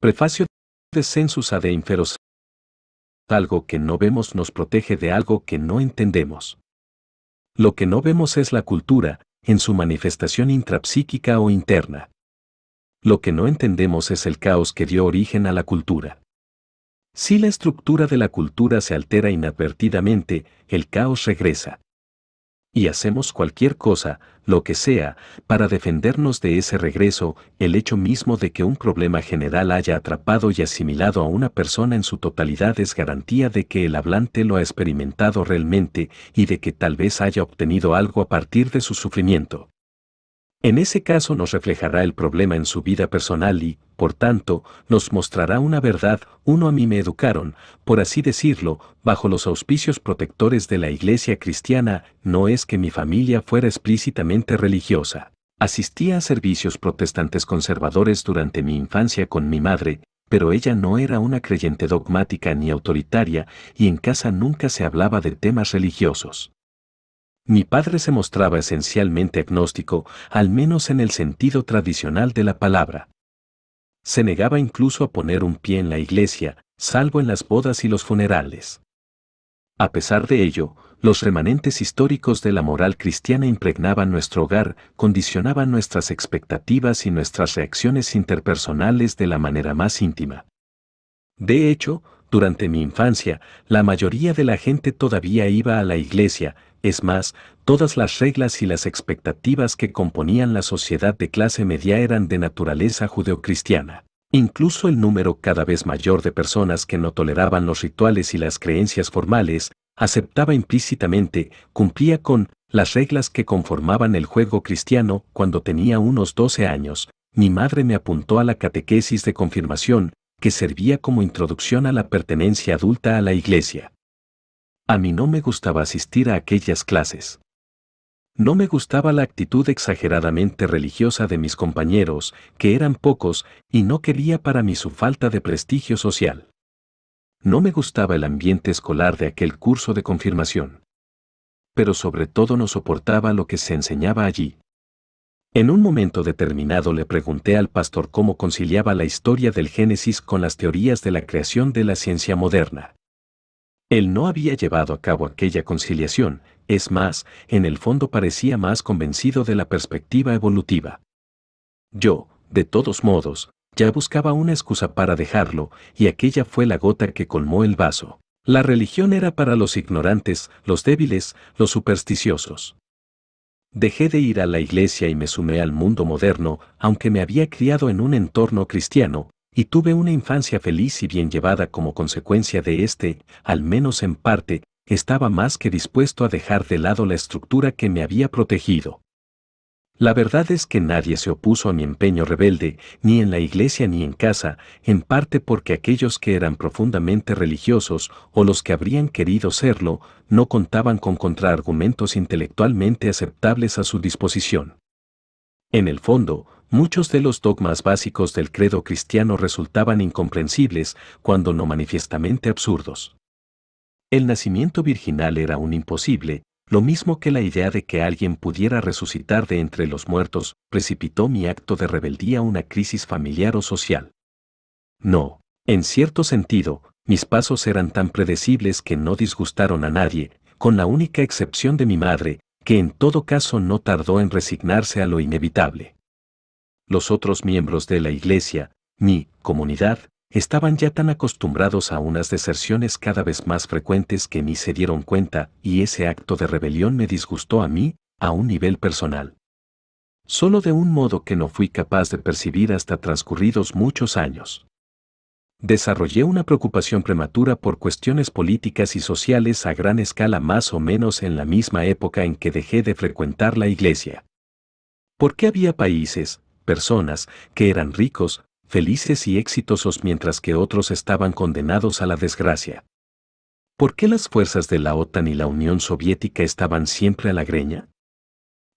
Prefacio de Census de inferos. Algo que no vemos nos protege de algo que no entendemos. Lo que no vemos es la cultura, en su manifestación intrapsíquica o interna. Lo que no entendemos es el caos que dio origen a la cultura. Si la estructura de la cultura se altera inadvertidamente, el caos regresa y hacemos cualquier cosa, lo que sea, para defendernos de ese regreso, el hecho mismo de que un problema general haya atrapado y asimilado a una persona en su totalidad es garantía de que el hablante lo ha experimentado realmente y de que tal vez haya obtenido algo a partir de su sufrimiento. En ese caso nos reflejará el problema en su vida personal y, por tanto, nos mostrará una verdad, uno a mí me educaron, por así decirlo, bajo los auspicios protectores de la iglesia cristiana, no es que mi familia fuera explícitamente religiosa. Asistía a servicios protestantes conservadores durante mi infancia con mi madre, pero ella no era una creyente dogmática ni autoritaria y en casa nunca se hablaba de temas religiosos. Mi padre se mostraba esencialmente agnóstico, al menos en el sentido tradicional de la palabra. Se negaba incluso a poner un pie en la iglesia, salvo en las bodas y los funerales. A pesar de ello, los remanentes históricos de la moral cristiana impregnaban nuestro hogar, condicionaban nuestras expectativas y nuestras reacciones interpersonales de la manera más íntima. De hecho, durante mi infancia, la mayoría de la gente todavía iba a la iglesia, es más, todas las reglas y las expectativas que componían la sociedad de clase media eran de naturaleza judeocristiana. Incluso el número cada vez mayor de personas que no toleraban los rituales y las creencias formales, aceptaba implícitamente, cumplía con, las reglas que conformaban el juego cristiano cuando tenía unos 12 años. Mi madre me apuntó a la catequesis de confirmación, que servía como introducción a la pertenencia adulta a la iglesia. A mí no me gustaba asistir a aquellas clases. No me gustaba la actitud exageradamente religiosa de mis compañeros, que eran pocos, y no quería para mí su falta de prestigio social. No me gustaba el ambiente escolar de aquel curso de confirmación. Pero sobre todo no soportaba lo que se enseñaba allí. En un momento determinado le pregunté al pastor cómo conciliaba la historia del Génesis con las teorías de la creación de la ciencia moderna. Él no había llevado a cabo aquella conciliación, es más, en el fondo parecía más convencido de la perspectiva evolutiva. Yo, de todos modos, ya buscaba una excusa para dejarlo, y aquella fue la gota que colmó el vaso. La religión era para los ignorantes, los débiles, los supersticiosos. Dejé de ir a la iglesia y me sumé al mundo moderno, aunque me había criado en un entorno cristiano, y tuve una infancia feliz y bien llevada como consecuencia de este, al menos en parte, estaba más que dispuesto a dejar de lado la estructura que me había protegido. La verdad es que nadie se opuso a mi empeño rebelde, ni en la iglesia ni en casa, en parte porque aquellos que eran profundamente religiosos o los que habrían querido serlo, no contaban con contraargumentos intelectualmente aceptables a su disposición. En el fondo, Muchos de los dogmas básicos del credo cristiano resultaban incomprensibles, cuando no manifiestamente absurdos. El nacimiento virginal era un imposible, lo mismo que la idea de que alguien pudiera resucitar de entre los muertos, precipitó mi acto de rebeldía a una crisis familiar o social. No, en cierto sentido, mis pasos eran tan predecibles que no disgustaron a nadie, con la única excepción de mi madre, que en todo caso no tardó en resignarse a lo inevitable los otros miembros de la iglesia, mi comunidad, estaban ya tan acostumbrados a unas deserciones cada vez más frecuentes que ni se dieron cuenta, y ese acto de rebelión me disgustó a mí, a un nivel personal. Solo de un modo que no fui capaz de percibir hasta transcurridos muchos años. Desarrollé una preocupación prematura por cuestiones políticas y sociales a gran escala más o menos en la misma época en que dejé de frecuentar la iglesia. ¿Por qué había países, personas que eran ricos, felices y exitosos mientras que otros estaban condenados a la desgracia. ¿Por qué las fuerzas de la OTAN y la Unión Soviética estaban siempre a la greña?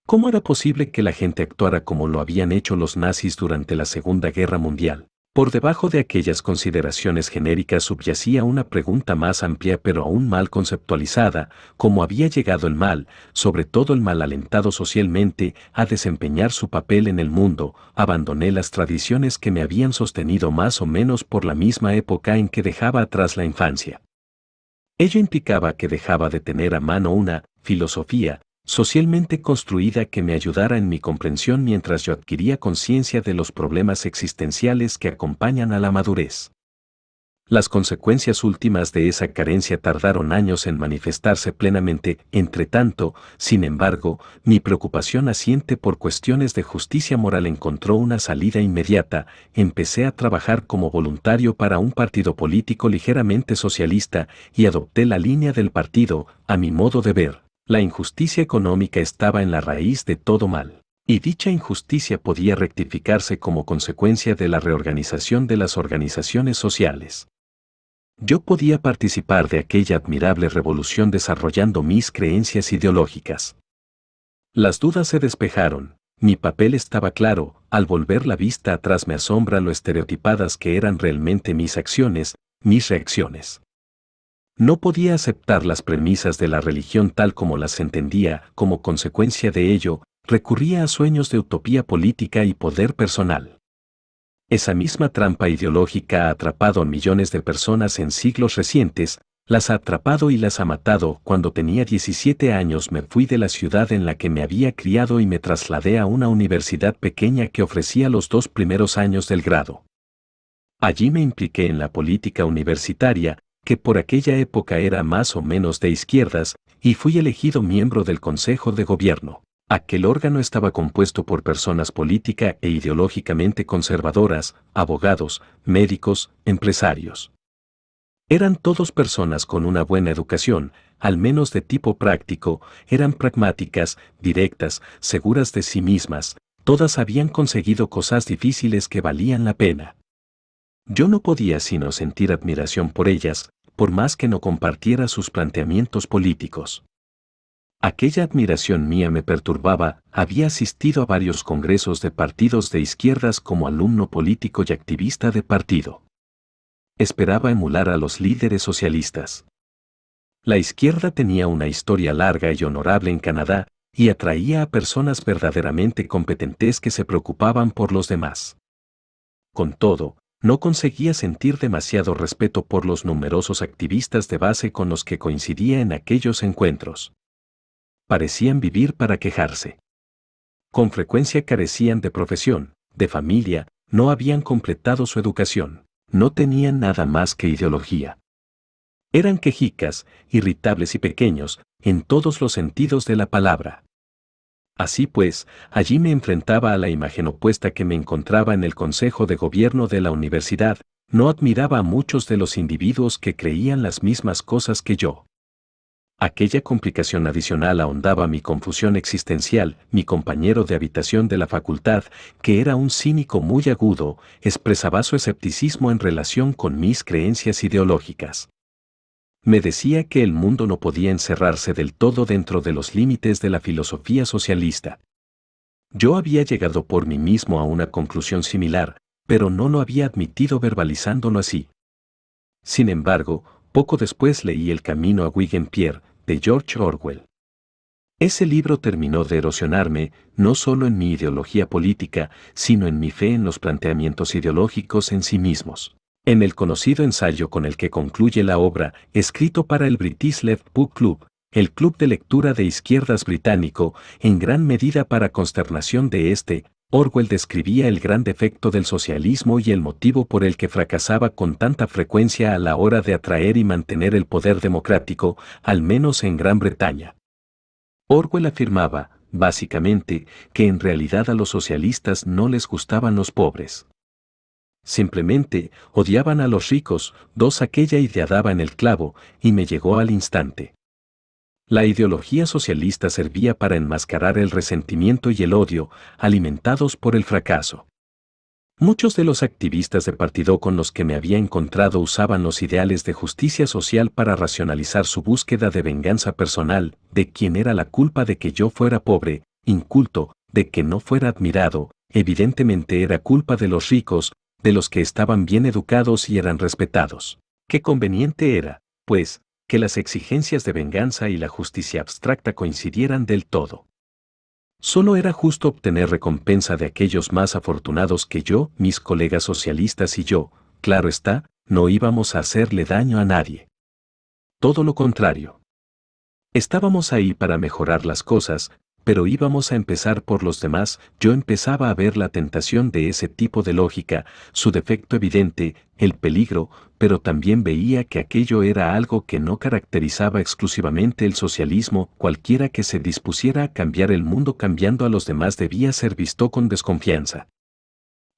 ¿Cómo era posible que la gente actuara como lo habían hecho los nazis durante la Segunda Guerra Mundial? Por debajo de aquellas consideraciones genéricas subyacía una pregunta más amplia pero aún mal conceptualizada, cómo había llegado el mal, sobre todo el mal alentado socialmente, a desempeñar su papel en el mundo, abandoné las tradiciones que me habían sostenido más o menos por la misma época en que dejaba atrás la infancia. Ello implicaba que dejaba de tener a mano una filosofía, socialmente construida que me ayudara en mi comprensión mientras yo adquiría conciencia de los problemas existenciales que acompañan a la madurez. Las consecuencias últimas de esa carencia tardaron años en manifestarse plenamente, entre tanto, sin embargo, mi preocupación asiente por cuestiones de justicia moral encontró una salida inmediata, empecé a trabajar como voluntario para un partido político ligeramente socialista y adopté la línea del partido, a mi modo de ver. La injusticia económica estaba en la raíz de todo mal, y dicha injusticia podía rectificarse como consecuencia de la reorganización de las organizaciones sociales. Yo podía participar de aquella admirable revolución desarrollando mis creencias ideológicas. Las dudas se despejaron, mi papel estaba claro, al volver la vista atrás me asombra lo estereotipadas que eran realmente mis acciones, mis reacciones no podía aceptar las premisas de la religión tal como las entendía, como consecuencia de ello, recurría a sueños de utopía política y poder personal. Esa misma trampa ideológica ha atrapado a millones de personas en siglos recientes, las ha atrapado y las ha matado. Cuando tenía 17 años me fui de la ciudad en la que me había criado y me trasladé a una universidad pequeña que ofrecía los dos primeros años del grado. Allí me impliqué en la política universitaria, que por aquella época era más o menos de izquierdas, y fui elegido miembro del Consejo de Gobierno. Aquel órgano estaba compuesto por personas política e ideológicamente conservadoras, abogados, médicos, empresarios. Eran todos personas con una buena educación, al menos de tipo práctico, eran pragmáticas, directas, seguras de sí mismas, todas habían conseguido cosas difíciles que valían la pena. Yo no podía sino sentir admiración por ellas, por más que no compartiera sus planteamientos políticos. Aquella admiración mía me perturbaba, había asistido a varios congresos de partidos de izquierdas como alumno político y activista de partido. Esperaba emular a los líderes socialistas. La izquierda tenía una historia larga y honorable en Canadá, y atraía a personas verdaderamente competentes que se preocupaban por los demás. Con todo, no conseguía sentir demasiado respeto por los numerosos activistas de base con los que coincidía en aquellos encuentros. Parecían vivir para quejarse. Con frecuencia carecían de profesión, de familia, no habían completado su educación, no tenían nada más que ideología. Eran quejicas, irritables y pequeños, en todos los sentidos de la palabra. Así pues, allí me enfrentaba a la imagen opuesta que me encontraba en el Consejo de Gobierno de la Universidad, no admiraba a muchos de los individuos que creían las mismas cosas que yo. Aquella complicación adicional ahondaba mi confusión existencial. Mi compañero de habitación de la facultad, que era un cínico muy agudo, expresaba su escepticismo en relación con mis creencias ideológicas me decía que el mundo no podía encerrarse del todo dentro de los límites de la filosofía socialista. Yo había llegado por mí mismo a una conclusión similar, pero no lo había admitido verbalizándolo así. Sin embargo, poco después leí El camino a wigan de George Orwell. Ese libro terminó de erosionarme, no solo en mi ideología política, sino en mi fe en los planteamientos ideológicos en sí mismos. En el conocido ensayo con el que concluye la obra, escrito para el British Left Book Club, el club de lectura de izquierdas británico, en gran medida para consternación de este, Orwell describía el gran defecto del socialismo y el motivo por el que fracasaba con tanta frecuencia a la hora de atraer y mantener el poder democrático, al menos en Gran Bretaña. Orwell afirmaba, básicamente, que en realidad a los socialistas no les gustaban los pobres. Simplemente odiaban a los ricos, dos aquella idea daba en el clavo, y me llegó al instante. La ideología socialista servía para enmascarar el resentimiento y el odio, alimentados por el fracaso. Muchos de los activistas de partido con los que me había encontrado usaban los ideales de justicia social para racionalizar su búsqueda de venganza personal, de quien era la culpa de que yo fuera pobre, inculto, de que no fuera admirado, evidentemente era culpa de los ricos, de los que estaban bien educados y eran respetados. Qué conveniente era, pues, que las exigencias de venganza y la justicia abstracta coincidieran del todo. Solo era justo obtener recompensa de aquellos más afortunados que yo, mis colegas socialistas y yo, claro está, no íbamos a hacerle daño a nadie. Todo lo contrario. Estábamos ahí para mejorar las cosas, pero íbamos a empezar por los demás, yo empezaba a ver la tentación de ese tipo de lógica, su defecto evidente, el peligro, pero también veía que aquello era algo que no caracterizaba exclusivamente el socialismo, cualquiera que se dispusiera a cambiar el mundo cambiando a los demás debía ser visto con desconfianza.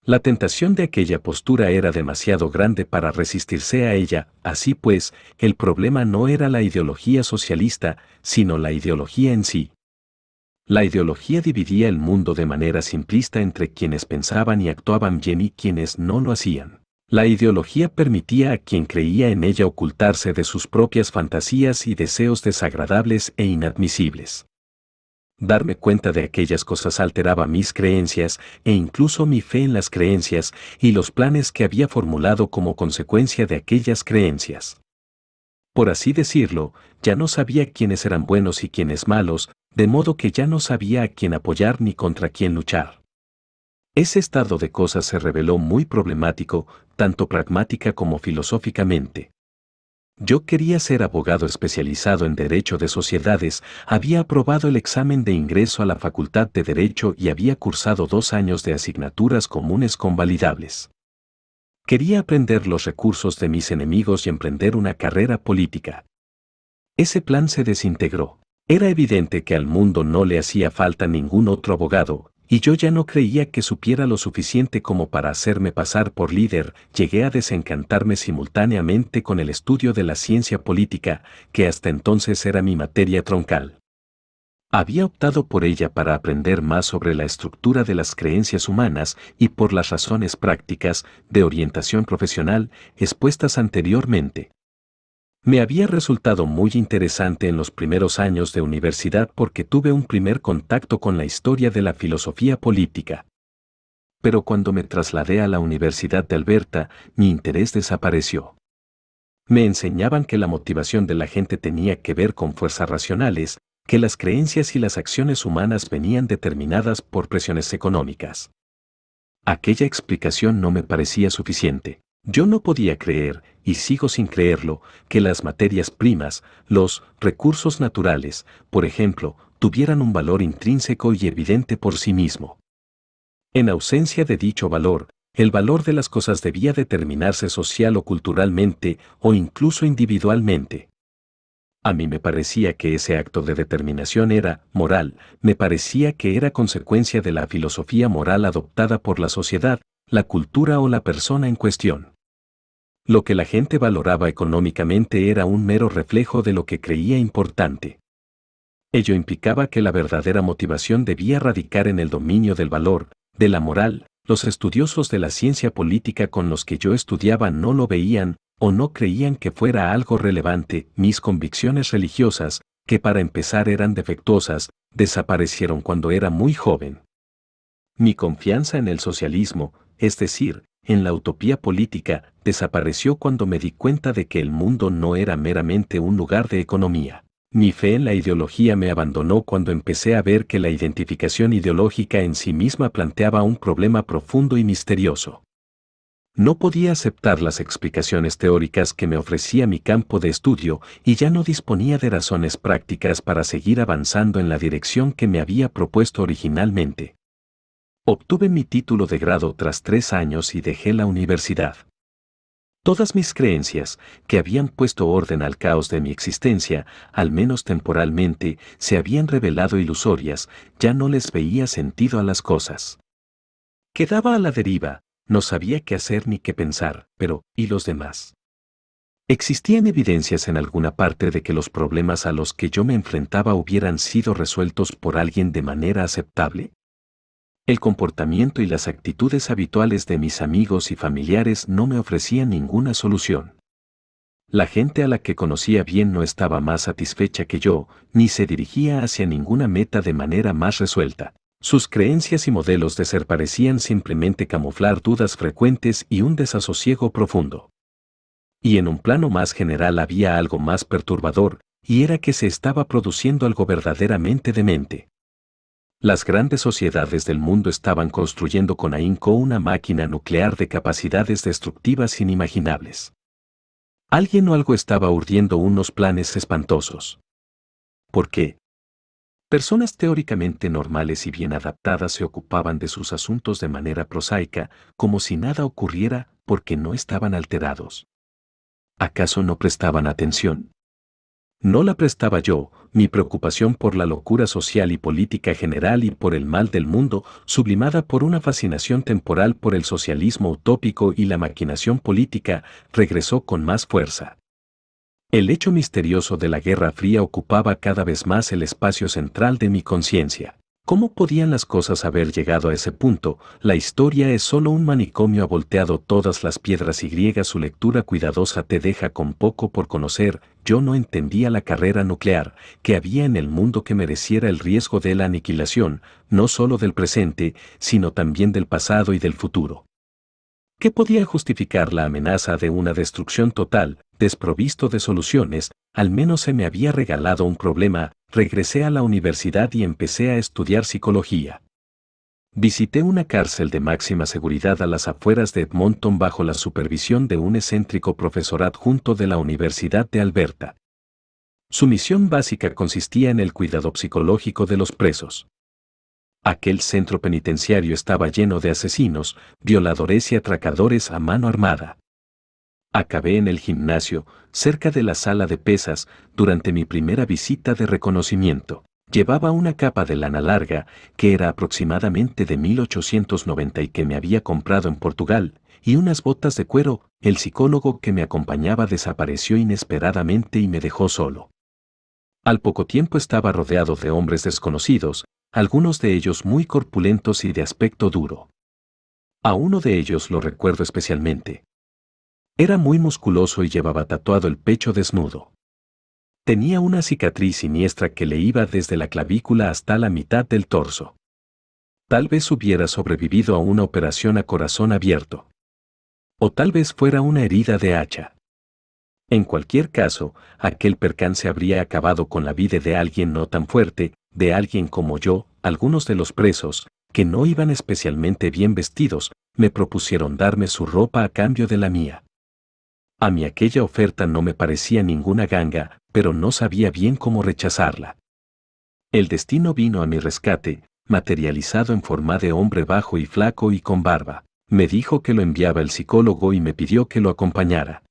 La tentación de aquella postura era demasiado grande para resistirse a ella, así pues, el problema no era la ideología socialista, sino la ideología en sí. La ideología dividía el mundo de manera simplista entre quienes pensaban y actuaban bien y quienes no lo hacían. La ideología permitía a quien creía en ella ocultarse de sus propias fantasías y deseos desagradables e inadmisibles. Darme cuenta de aquellas cosas alteraba mis creencias e incluso mi fe en las creencias y los planes que había formulado como consecuencia de aquellas creencias por así decirlo, ya no sabía quiénes eran buenos y quiénes malos, de modo que ya no sabía a quién apoyar ni contra quién luchar. Ese estado de cosas se reveló muy problemático, tanto pragmática como filosóficamente. Yo quería ser abogado especializado en Derecho de Sociedades, había aprobado el examen de ingreso a la Facultad de Derecho y había cursado dos años de asignaturas comunes convalidables. Quería aprender los recursos de mis enemigos y emprender una carrera política. Ese plan se desintegró. Era evidente que al mundo no le hacía falta ningún otro abogado, y yo ya no creía que supiera lo suficiente como para hacerme pasar por líder, llegué a desencantarme simultáneamente con el estudio de la ciencia política, que hasta entonces era mi materia troncal. Había optado por ella para aprender más sobre la estructura de las creencias humanas y por las razones prácticas de orientación profesional expuestas anteriormente. Me había resultado muy interesante en los primeros años de universidad porque tuve un primer contacto con la historia de la filosofía política. Pero cuando me trasladé a la Universidad de Alberta, mi interés desapareció. Me enseñaban que la motivación de la gente tenía que ver con fuerzas racionales, que las creencias y las acciones humanas venían determinadas por presiones económicas. Aquella explicación no me parecía suficiente. Yo no podía creer, y sigo sin creerlo, que las materias primas, los recursos naturales, por ejemplo, tuvieran un valor intrínseco y evidente por sí mismo. En ausencia de dicho valor, el valor de las cosas debía determinarse social o culturalmente o incluso individualmente. A mí me parecía que ese acto de determinación era moral, me parecía que era consecuencia de la filosofía moral adoptada por la sociedad, la cultura o la persona en cuestión. Lo que la gente valoraba económicamente era un mero reflejo de lo que creía importante. Ello implicaba que la verdadera motivación debía radicar en el dominio del valor, de la moral, los estudiosos de la ciencia política con los que yo estudiaba no lo veían, o no creían que fuera algo relevante, mis convicciones religiosas, que para empezar eran defectuosas, desaparecieron cuando era muy joven. Mi confianza en el socialismo, es decir, en la utopía política, desapareció cuando me di cuenta de que el mundo no era meramente un lugar de economía. Mi fe en la ideología me abandonó cuando empecé a ver que la identificación ideológica en sí misma planteaba un problema profundo y misterioso. No podía aceptar las explicaciones teóricas que me ofrecía mi campo de estudio y ya no disponía de razones prácticas para seguir avanzando en la dirección que me había propuesto originalmente. Obtuve mi título de grado tras tres años y dejé la universidad. Todas mis creencias, que habían puesto orden al caos de mi existencia, al menos temporalmente, se habían revelado ilusorias, ya no les veía sentido a las cosas. Quedaba a la deriva, no sabía qué hacer ni qué pensar, pero, ¿y los demás? Existían evidencias en alguna parte de que los problemas a los que yo me enfrentaba hubieran sido resueltos por alguien de manera aceptable. El comportamiento y las actitudes habituales de mis amigos y familiares no me ofrecían ninguna solución. La gente a la que conocía bien no estaba más satisfecha que yo, ni se dirigía hacia ninguna meta de manera más resuelta. Sus creencias y modelos de ser parecían simplemente camuflar dudas frecuentes y un desasosiego profundo. Y en un plano más general había algo más perturbador, y era que se estaba produciendo algo verdaderamente demente. Las grandes sociedades del mundo estaban construyendo con ahínco una máquina nuclear de capacidades destructivas inimaginables. Alguien o algo estaba urdiendo unos planes espantosos. ¿Por qué? Personas teóricamente normales y bien adaptadas se ocupaban de sus asuntos de manera prosaica, como si nada ocurriera, porque no estaban alterados. ¿Acaso no prestaban atención? No la prestaba yo, mi preocupación por la locura social y política general y por el mal del mundo, sublimada por una fascinación temporal por el socialismo utópico y la maquinación política, regresó con más fuerza. El hecho misterioso de la Guerra Fría ocupaba cada vez más el espacio central de mi conciencia. ¿Cómo podían las cosas haber llegado a ese punto? La historia es solo un manicomio ha volteado todas las piedras y griega su lectura cuidadosa te deja con poco por conocer, yo no entendía la carrera nuclear que había en el mundo que mereciera el riesgo de la aniquilación, no solo del presente, sino también del pasado y del futuro. ¿Qué podía justificar la amenaza de una destrucción total, desprovisto de soluciones, al menos se me había regalado un problema, regresé a la universidad y empecé a estudiar psicología. Visité una cárcel de máxima seguridad a las afueras de Edmonton bajo la supervisión de un excéntrico profesor adjunto de la Universidad de Alberta. Su misión básica consistía en el cuidado psicológico de los presos. Aquel centro penitenciario estaba lleno de asesinos, violadores y atracadores a mano armada. Acabé en el gimnasio, cerca de la sala de pesas, durante mi primera visita de reconocimiento. Llevaba una capa de lana larga, que era aproximadamente de 1890 y que me había comprado en Portugal, y unas botas de cuero, el psicólogo que me acompañaba desapareció inesperadamente y me dejó solo. Al poco tiempo estaba rodeado de hombres desconocidos, algunos de ellos muy corpulentos y de aspecto duro. A uno de ellos lo recuerdo especialmente, era muy musculoso y llevaba tatuado el pecho desnudo. Tenía una cicatriz siniestra que le iba desde la clavícula hasta la mitad del torso. Tal vez hubiera sobrevivido a una operación a corazón abierto. O tal vez fuera una herida de hacha. En cualquier caso, aquel percance habría acabado con la vida de alguien no tan fuerte, de alguien como yo, algunos de los presos, que no iban especialmente bien vestidos, me propusieron darme su ropa a cambio de la mía. A mí aquella oferta no me parecía ninguna ganga, pero no sabía bien cómo rechazarla. El destino vino a mi rescate, materializado en forma de hombre bajo y flaco y con barba. Me dijo que lo enviaba el psicólogo y me pidió que lo acompañara.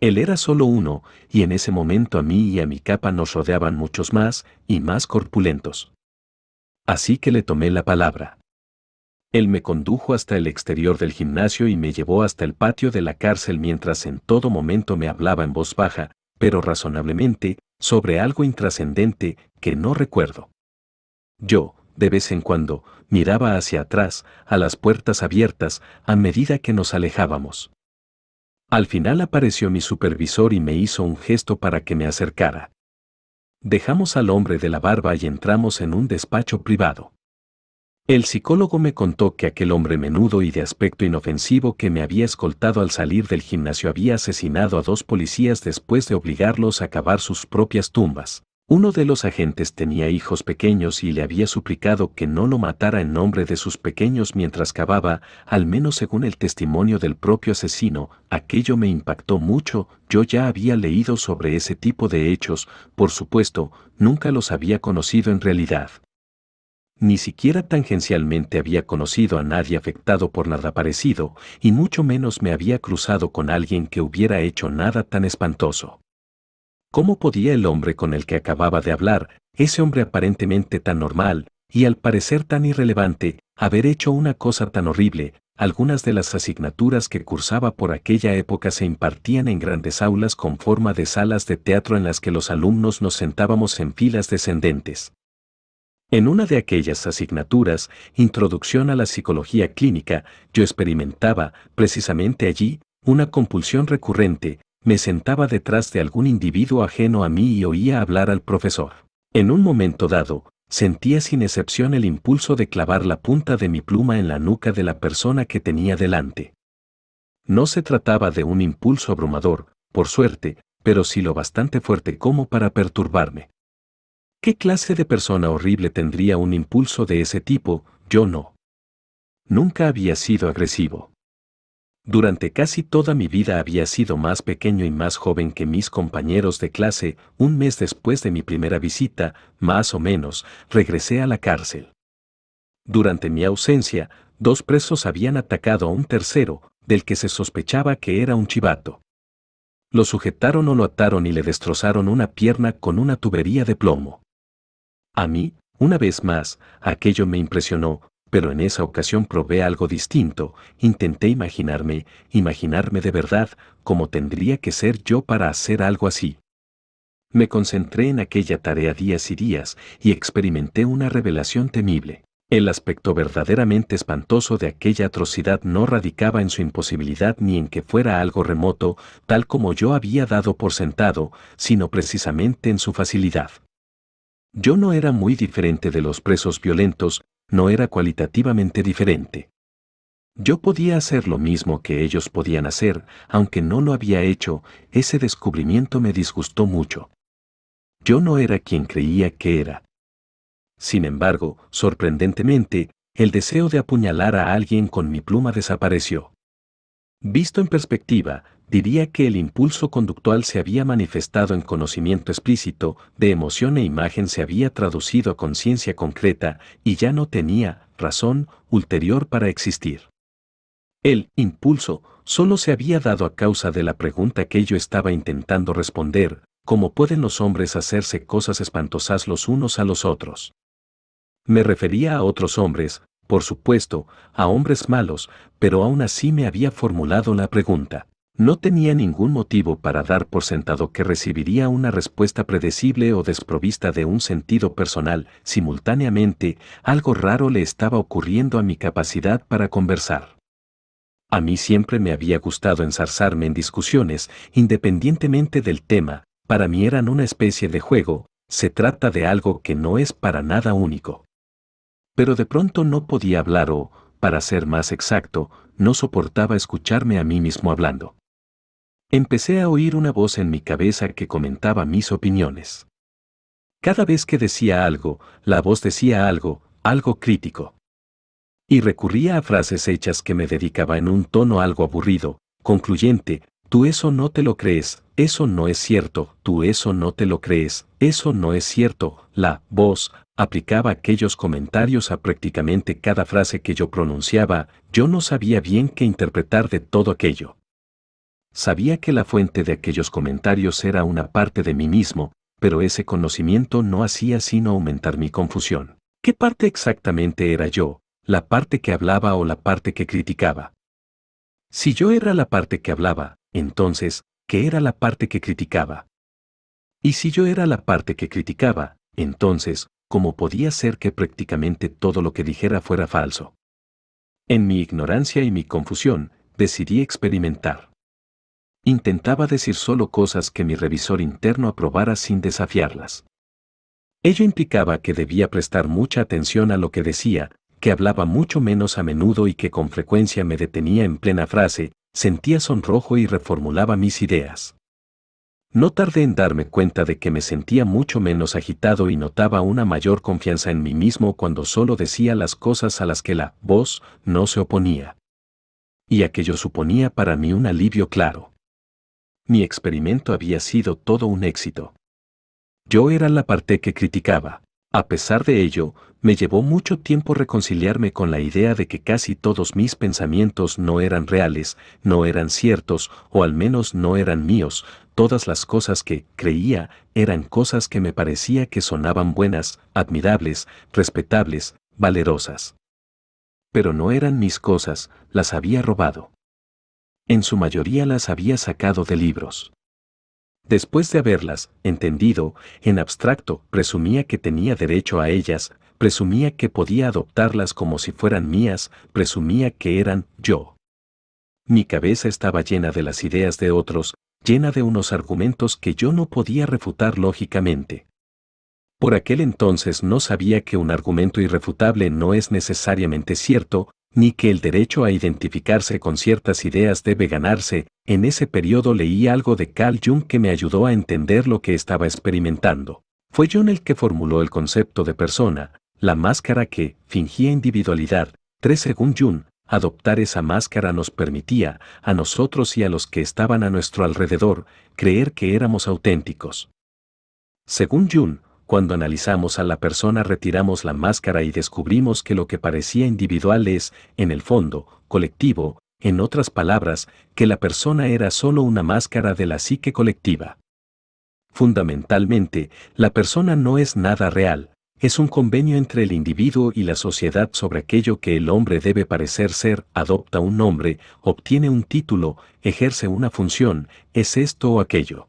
Él era solo uno, y en ese momento a mí y a mi capa nos rodeaban muchos más y más corpulentos. Así que le tomé la palabra. Él me condujo hasta el exterior del gimnasio y me llevó hasta el patio de la cárcel mientras en todo momento me hablaba en voz baja, pero razonablemente, sobre algo intrascendente que no recuerdo. Yo, de vez en cuando, miraba hacia atrás, a las puertas abiertas, a medida que nos alejábamos. Al final apareció mi supervisor y me hizo un gesto para que me acercara. Dejamos al hombre de la barba y entramos en un despacho privado. El psicólogo me contó que aquel hombre menudo y de aspecto inofensivo que me había escoltado al salir del gimnasio había asesinado a dos policías después de obligarlos a cavar sus propias tumbas. Uno de los agentes tenía hijos pequeños y le había suplicado que no lo matara en nombre de sus pequeños mientras cavaba, al menos según el testimonio del propio asesino, aquello me impactó mucho, yo ya había leído sobre ese tipo de hechos, por supuesto, nunca los había conocido en realidad. Ni siquiera tangencialmente había conocido a nadie afectado por nada parecido, y mucho menos me había cruzado con alguien que hubiera hecho nada tan espantoso. ¿Cómo podía el hombre con el que acababa de hablar, ese hombre aparentemente tan normal, y al parecer tan irrelevante, haber hecho una cosa tan horrible, algunas de las asignaturas que cursaba por aquella época se impartían en grandes aulas con forma de salas de teatro en las que los alumnos nos sentábamos en filas descendentes. En una de aquellas asignaturas, Introducción a la Psicología Clínica, yo experimentaba, precisamente allí, una compulsión recurrente, me sentaba detrás de algún individuo ajeno a mí y oía hablar al profesor. En un momento dado, sentía sin excepción el impulso de clavar la punta de mi pluma en la nuca de la persona que tenía delante. No se trataba de un impulso abrumador, por suerte, pero sí lo bastante fuerte como para perturbarme. ¿Qué clase de persona horrible tendría un impulso de ese tipo? Yo no. Nunca había sido agresivo. Durante casi toda mi vida había sido más pequeño y más joven que mis compañeros de clase. Un mes después de mi primera visita, más o menos, regresé a la cárcel. Durante mi ausencia, dos presos habían atacado a un tercero, del que se sospechaba que era un chivato. Lo sujetaron o lo ataron y le destrozaron una pierna con una tubería de plomo. A mí, una vez más, aquello me impresionó, pero en esa ocasión probé algo distinto, intenté imaginarme, imaginarme de verdad, cómo tendría que ser yo para hacer algo así. Me concentré en aquella tarea días y días y experimenté una revelación temible. El aspecto verdaderamente espantoso de aquella atrocidad no radicaba en su imposibilidad ni en que fuera algo remoto, tal como yo había dado por sentado, sino precisamente en su facilidad. Yo no era muy diferente de los presos violentos, no era cualitativamente diferente. Yo podía hacer lo mismo que ellos podían hacer, aunque no lo había hecho, ese descubrimiento me disgustó mucho. Yo no era quien creía que era. Sin embargo, sorprendentemente, el deseo de apuñalar a alguien con mi pluma desapareció. Visto en perspectiva, diría que el impulso conductual se había manifestado en conocimiento explícito, de emoción e imagen se había traducido a conciencia concreta y ya no tenía razón ulterior para existir. El impulso solo se había dado a causa de la pregunta que yo estaba intentando responder, ¿cómo pueden los hombres hacerse cosas espantosas los unos a los otros? Me refería a otros hombres, por supuesto, a hombres malos, pero aún así me había formulado la pregunta no tenía ningún motivo para dar por sentado que recibiría una respuesta predecible o desprovista de un sentido personal. Simultáneamente, algo raro le estaba ocurriendo a mi capacidad para conversar. A mí siempre me había gustado ensarzarme en discusiones, independientemente del tema, para mí eran una especie de juego, se trata de algo que no es para nada único. Pero de pronto no podía hablar o, para ser más exacto, no soportaba escucharme a mí mismo hablando. Empecé a oír una voz en mi cabeza que comentaba mis opiniones. Cada vez que decía algo, la voz decía algo, algo crítico. Y recurría a frases hechas que me dedicaba en un tono algo aburrido, concluyente, tú eso no te lo crees, eso no es cierto, tú eso no te lo crees, eso no es cierto, la voz aplicaba aquellos comentarios a prácticamente cada frase que yo pronunciaba, yo no sabía bien qué interpretar de todo aquello. Sabía que la fuente de aquellos comentarios era una parte de mí mismo, pero ese conocimiento no hacía sino aumentar mi confusión. ¿Qué parte exactamente era yo? ¿La parte que hablaba o la parte que criticaba? Si yo era la parte que hablaba, entonces, ¿qué era la parte que criticaba? Y si yo era la parte que criticaba, entonces, ¿cómo podía ser que prácticamente todo lo que dijera fuera falso? En mi ignorancia y mi confusión, decidí experimentar. Intentaba decir solo cosas que mi revisor interno aprobara sin desafiarlas. Ello implicaba que debía prestar mucha atención a lo que decía, que hablaba mucho menos a menudo y que con frecuencia me detenía en plena frase, sentía sonrojo y reformulaba mis ideas. No tardé en darme cuenta de que me sentía mucho menos agitado y notaba una mayor confianza en mí mismo cuando solo decía las cosas a las que la voz no se oponía. Y aquello suponía para mí un alivio claro mi experimento había sido todo un éxito. Yo era la parte que criticaba. A pesar de ello, me llevó mucho tiempo reconciliarme con la idea de que casi todos mis pensamientos no eran reales, no eran ciertos, o al menos no eran míos, todas las cosas que creía eran cosas que me parecía que sonaban buenas, admirables, respetables, valerosas. Pero no eran mis cosas, las había robado en su mayoría las había sacado de libros. Después de haberlas, entendido, en abstracto, presumía que tenía derecho a ellas, presumía que podía adoptarlas como si fueran mías, presumía que eran yo. Mi cabeza estaba llena de las ideas de otros, llena de unos argumentos que yo no podía refutar lógicamente. Por aquel entonces no sabía que un argumento irrefutable no es necesariamente cierto, ni que el derecho a identificarse con ciertas ideas debe ganarse, en ese periodo leí algo de Carl Jung que me ayudó a entender lo que estaba experimentando. Fue Jung el que formuló el concepto de persona, la máscara que fingía individualidad. 3. Según Jung, adoptar esa máscara nos permitía, a nosotros y a los que estaban a nuestro alrededor, creer que éramos auténticos. Según Jung, cuando analizamos a la persona retiramos la máscara y descubrimos que lo que parecía individual es, en el fondo, colectivo, en otras palabras, que la persona era solo una máscara de la psique colectiva. Fundamentalmente, la persona no es nada real, es un convenio entre el individuo y la sociedad sobre aquello que el hombre debe parecer ser, adopta un nombre, obtiene un título, ejerce una función, es esto o aquello.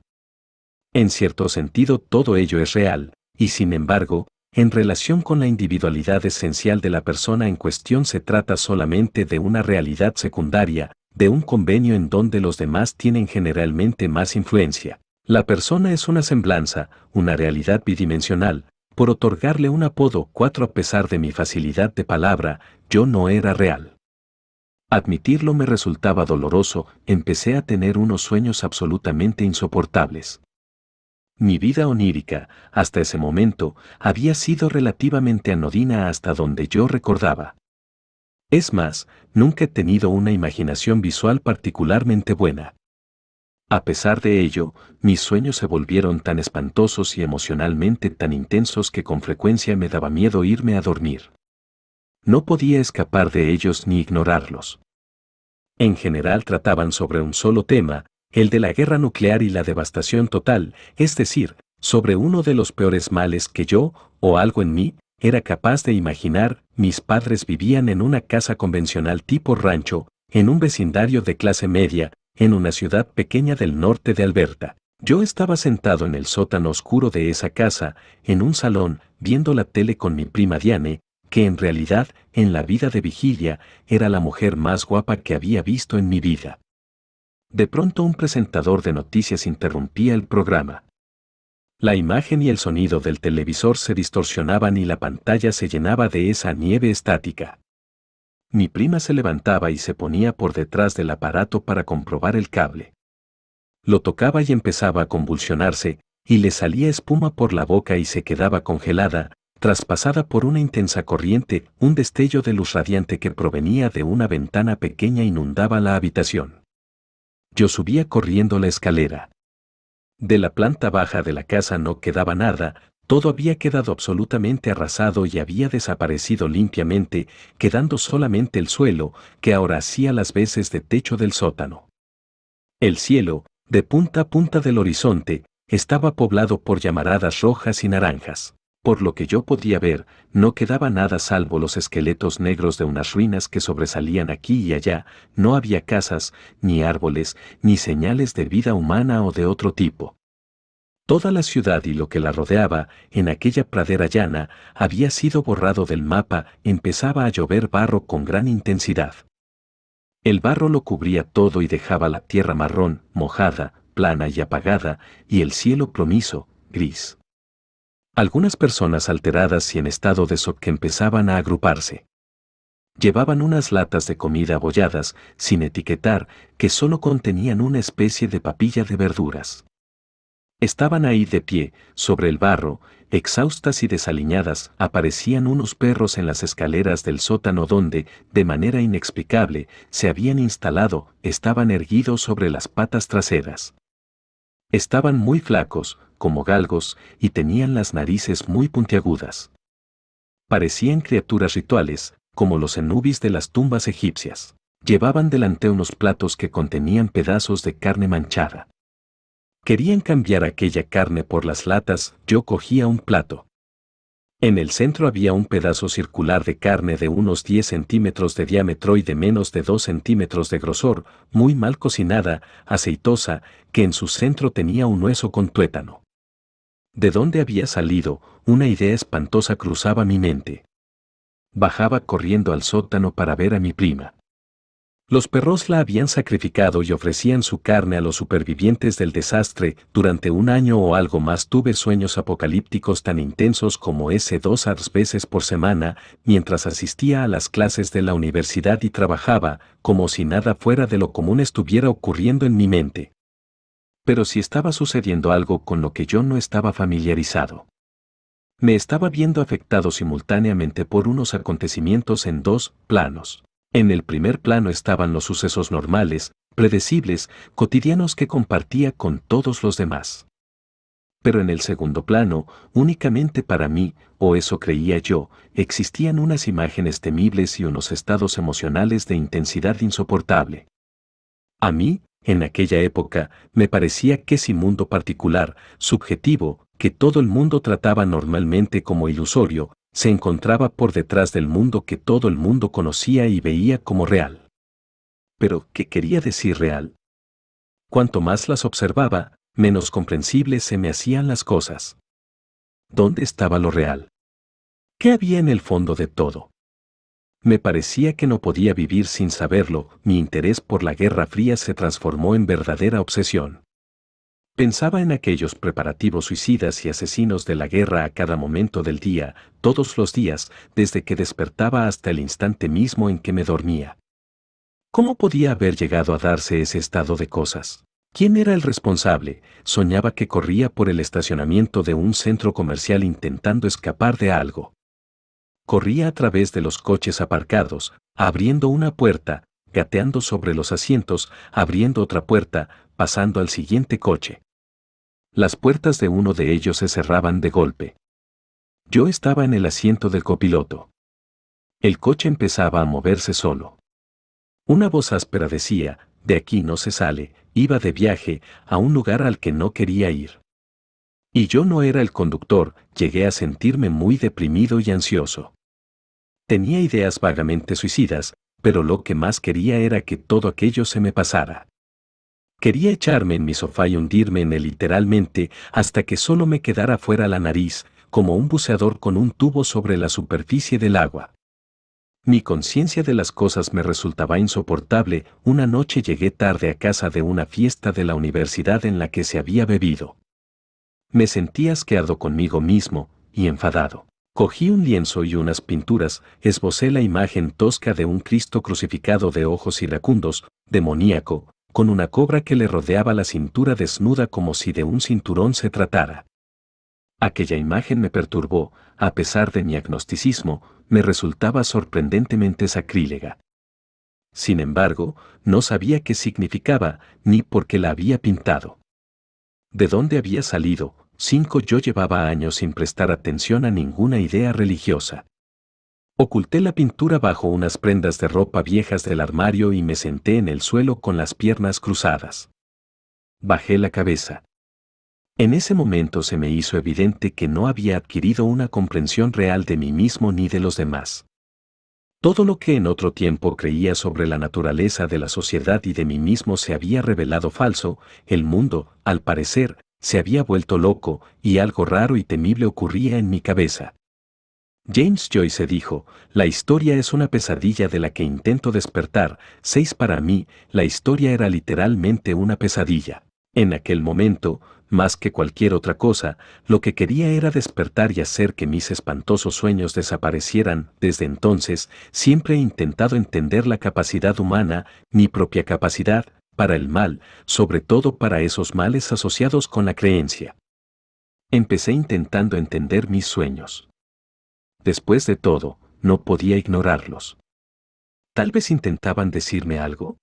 En cierto sentido todo ello es real, y sin embargo, en relación con la individualidad esencial de la persona en cuestión se trata solamente de una realidad secundaria, de un convenio en donde los demás tienen generalmente más influencia. La persona es una semblanza, una realidad bidimensional. Por otorgarle un apodo cuatro. a pesar de mi facilidad de palabra, yo no era real. Admitirlo me resultaba doloroso, empecé a tener unos sueños absolutamente insoportables. Mi vida onírica, hasta ese momento, había sido relativamente anodina hasta donde yo recordaba. Es más, nunca he tenido una imaginación visual particularmente buena. A pesar de ello, mis sueños se volvieron tan espantosos y emocionalmente tan intensos que con frecuencia me daba miedo irme a dormir. No podía escapar de ellos ni ignorarlos. En general trataban sobre un solo tema, el de la guerra nuclear y la devastación total, es decir, sobre uno de los peores males que yo, o algo en mí, era capaz de imaginar, mis padres vivían en una casa convencional tipo rancho, en un vecindario de clase media, en una ciudad pequeña del norte de Alberta. Yo estaba sentado en el sótano oscuro de esa casa, en un salón, viendo la tele con mi prima Diane, que en realidad, en la vida de vigilia, era la mujer más guapa que había visto en mi vida. De pronto un presentador de noticias interrumpía el programa. La imagen y el sonido del televisor se distorsionaban y la pantalla se llenaba de esa nieve estática. Mi prima se levantaba y se ponía por detrás del aparato para comprobar el cable. Lo tocaba y empezaba a convulsionarse, y le salía espuma por la boca y se quedaba congelada, traspasada por una intensa corriente, un destello de luz radiante que provenía de una ventana pequeña inundaba la habitación. Yo subía corriendo la escalera. De la planta baja de la casa no quedaba nada, todo había quedado absolutamente arrasado y había desaparecido limpiamente, quedando solamente el suelo, que ahora hacía las veces de techo del sótano. El cielo, de punta a punta del horizonte, estaba poblado por llamaradas rojas y naranjas. Por lo que yo podía ver, no quedaba nada salvo los esqueletos negros de unas ruinas que sobresalían aquí y allá, no había casas, ni árboles, ni señales de vida humana o de otro tipo. Toda la ciudad y lo que la rodeaba, en aquella pradera llana, había sido borrado del mapa, empezaba a llover barro con gran intensidad. El barro lo cubría todo y dejaba la tierra marrón, mojada, plana y apagada, y el cielo promiso, gris. Algunas personas alteradas y en estado de shock empezaban a agruparse. Llevaban unas latas de comida abolladas, sin etiquetar, que solo contenían una especie de papilla de verduras. Estaban ahí de pie, sobre el barro, exhaustas y desaliñadas, aparecían unos perros en las escaleras del sótano donde, de manera inexplicable, se habían instalado, estaban erguidos sobre las patas traseras. Estaban muy flacos, como galgos, y tenían las narices muy puntiagudas. Parecían criaturas rituales, como los enubis de las tumbas egipcias. Llevaban delante unos platos que contenían pedazos de carne manchada. Querían cambiar aquella carne por las latas, yo cogía un plato. En el centro había un pedazo circular de carne de unos 10 centímetros de diámetro y de menos de 2 centímetros de grosor, muy mal cocinada, aceitosa, que en su centro tenía un hueso con tuétano de dónde había salido, una idea espantosa cruzaba mi mente. Bajaba corriendo al sótano para ver a mi prima. Los perros la habían sacrificado y ofrecían su carne a los supervivientes del desastre. Durante un año o algo más tuve sueños apocalípticos tan intensos como ese dos veces por semana, mientras asistía a las clases de la universidad y trabajaba, como si nada fuera de lo común estuviera ocurriendo en mi mente pero si estaba sucediendo algo con lo que yo no estaba familiarizado. Me estaba viendo afectado simultáneamente por unos acontecimientos en dos planos. En el primer plano estaban los sucesos normales, predecibles, cotidianos que compartía con todos los demás. Pero en el segundo plano, únicamente para mí, o eso creía yo, existían unas imágenes temibles y unos estados emocionales de intensidad insoportable. A mí, en aquella época, me parecía que ese mundo particular, subjetivo, que todo el mundo trataba normalmente como ilusorio, se encontraba por detrás del mundo que todo el mundo conocía y veía como real. Pero, ¿qué quería decir real? Cuanto más las observaba, menos comprensibles se me hacían las cosas. ¿Dónde estaba lo real? ¿Qué había en el fondo de todo? Me parecía que no podía vivir sin saberlo, mi interés por la Guerra Fría se transformó en verdadera obsesión. Pensaba en aquellos preparativos suicidas y asesinos de la guerra a cada momento del día, todos los días, desde que despertaba hasta el instante mismo en que me dormía. ¿Cómo podía haber llegado a darse ese estado de cosas? ¿Quién era el responsable? Soñaba que corría por el estacionamiento de un centro comercial intentando escapar de algo corría a través de los coches aparcados, abriendo una puerta, gateando sobre los asientos, abriendo otra puerta, pasando al siguiente coche. Las puertas de uno de ellos se cerraban de golpe. Yo estaba en el asiento del copiloto. El coche empezaba a moverse solo. Una voz áspera decía, de aquí no se sale, iba de viaje a un lugar al que no quería ir. Y yo no era el conductor, llegué a sentirme muy deprimido y ansioso. Tenía ideas vagamente suicidas, pero lo que más quería era que todo aquello se me pasara. Quería echarme en mi sofá y hundirme en él literalmente hasta que solo me quedara fuera la nariz, como un buceador con un tubo sobre la superficie del agua. Mi conciencia de las cosas me resultaba insoportable. Una noche llegué tarde a casa de una fiesta de la universidad en la que se había bebido. Me sentí asqueado conmigo mismo y enfadado. Cogí un lienzo y unas pinturas, esbocé la imagen tosca de un Cristo crucificado de ojos iracundos, demoníaco, con una cobra que le rodeaba la cintura desnuda como si de un cinturón se tratara. Aquella imagen me perturbó, a pesar de mi agnosticismo, me resultaba sorprendentemente sacrílega. Sin embargo, no sabía qué significaba, ni por qué la había pintado. ¿De dónde había salido, 5. Yo llevaba años sin prestar atención a ninguna idea religiosa. Oculté la pintura bajo unas prendas de ropa viejas del armario y me senté en el suelo con las piernas cruzadas. Bajé la cabeza. En ese momento se me hizo evidente que no había adquirido una comprensión real de mí mismo ni de los demás. Todo lo que en otro tiempo creía sobre la naturaleza de la sociedad y de mí mismo se había revelado falso, el mundo, al parecer, se había vuelto loco, y algo raro y temible ocurría en mi cabeza. James Joyce dijo, la historia es una pesadilla de la que intento despertar, seis para mí, la historia era literalmente una pesadilla. En aquel momento, más que cualquier otra cosa, lo que quería era despertar y hacer que mis espantosos sueños desaparecieran. Desde entonces, siempre he intentado entender la capacidad humana, mi propia capacidad, para el mal, sobre todo para esos males asociados con la creencia. Empecé intentando entender mis sueños. Después de todo, no podía ignorarlos. Tal vez intentaban decirme algo.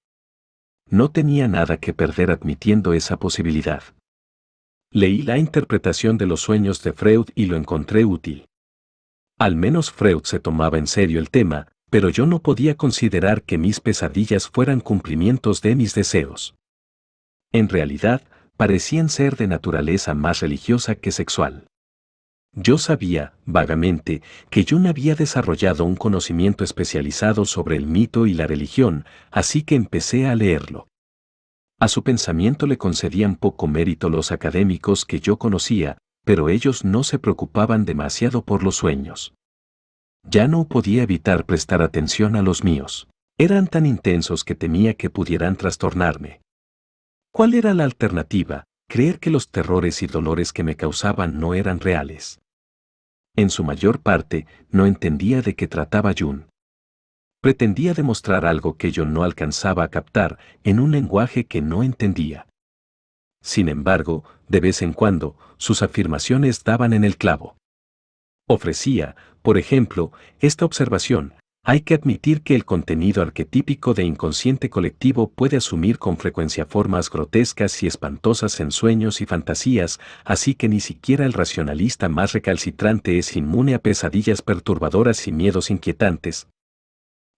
No tenía nada que perder admitiendo esa posibilidad. Leí la interpretación de los sueños de Freud y lo encontré útil. Al menos Freud se tomaba en serio el tema, pero yo no podía considerar que mis pesadillas fueran cumplimientos de mis deseos. En realidad, parecían ser de naturaleza más religiosa que sexual. Yo sabía, vagamente, que Jun había desarrollado un conocimiento especializado sobre el mito y la religión, así que empecé a leerlo. A su pensamiento le concedían poco mérito los académicos que yo conocía, pero ellos no se preocupaban demasiado por los sueños. Ya no podía evitar prestar atención a los míos. Eran tan intensos que temía que pudieran trastornarme. ¿Cuál era la alternativa? Creer que los terrores y dolores que me causaban no eran reales. En su mayor parte, no entendía de qué trataba Jun. Pretendía demostrar algo que yo no alcanzaba a captar en un lenguaje que no entendía. Sin embargo, de vez en cuando, sus afirmaciones daban en el clavo. Ofrecía, por ejemplo, esta observación, hay que admitir que el contenido arquetípico de inconsciente colectivo puede asumir con frecuencia formas grotescas y espantosas en sueños y fantasías, así que ni siquiera el racionalista más recalcitrante es inmune a pesadillas perturbadoras y miedos inquietantes.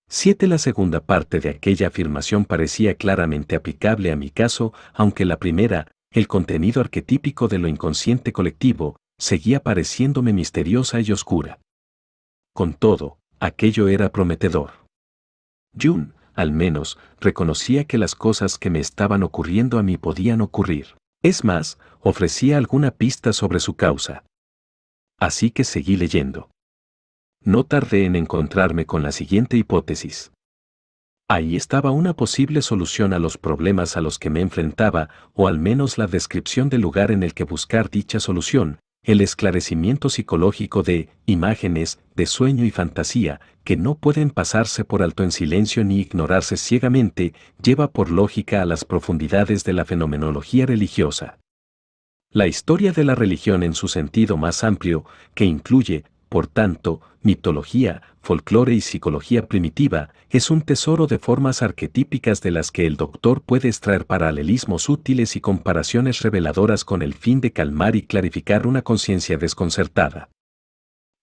7. La segunda parte de aquella afirmación parecía claramente aplicable a mi caso, aunque la primera, el contenido arquetípico de lo inconsciente colectivo, seguía pareciéndome misteriosa y oscura. Con todo, aquello era prometedor. June, al menos, reconocía que las cosas que me estaban ocurriendo a mí podían ocurrir. Es más, ofrecía alguna pista sobre su causa. Así que seguí leyendo. No tardé en encontrarme con la siguiente hipótesis. Ahí estaba una posible solución a los problemas a los que me enfrentaba, o al menos la descripción del lugar en el que buscar dicha solución, el esclarecimiento psicológico de imágenes de sueño y fantasía que no pueden pasarse por alto en silencio ni ignorarse ciegamente, lleva por lógica a las profundidades de la fenomenología religiosa. La historia de la religión en su sentido más amplio, que incluye por tanto, mitología, folclore y psicología primitiva es un tesoro de formas arquetípicas de las que el doctor puede extraer paralelismos útiles y comparaciones reveladoras con el fin de calmar y clarificar una conciencia desconcertada.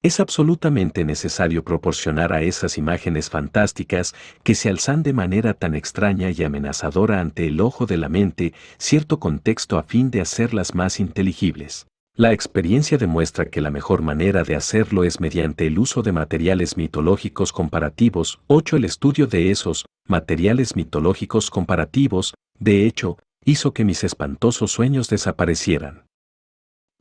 Es absolutamente necesario proporcionar a esas imágenes fantásticas que se alzan de manera tan extraña y amenazadora ante el ojo de la mente cierto contexto a fin de hacerlas más inteligibles. La experiencia demuestra que la mejor manera de hacerlo es mediante el uso de materiales mitológicos comparativos. 8. El estudio de esos materiales mitológicos comparativos, de hecho, hizo que mis espantosos sueños desaparecieran.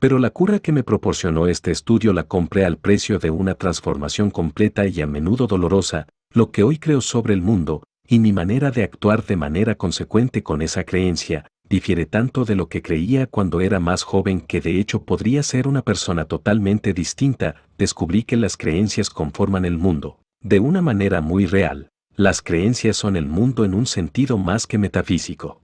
Pero la cura que me proporcionó este estudio la compré al precio de una transformación completa y a menudo dolorosa, lo que hoy creo sobre el mundo, y mi manera de actuar de manera consecuente con esa creencia, difiere tanto de lo que creía cuando era más joven que de hecho podría ser una persona totalmente distinta, descubrí que las creencias conforman el mundo. De una manera muy real, las creencias son el mundo en un sentido más que metafísico.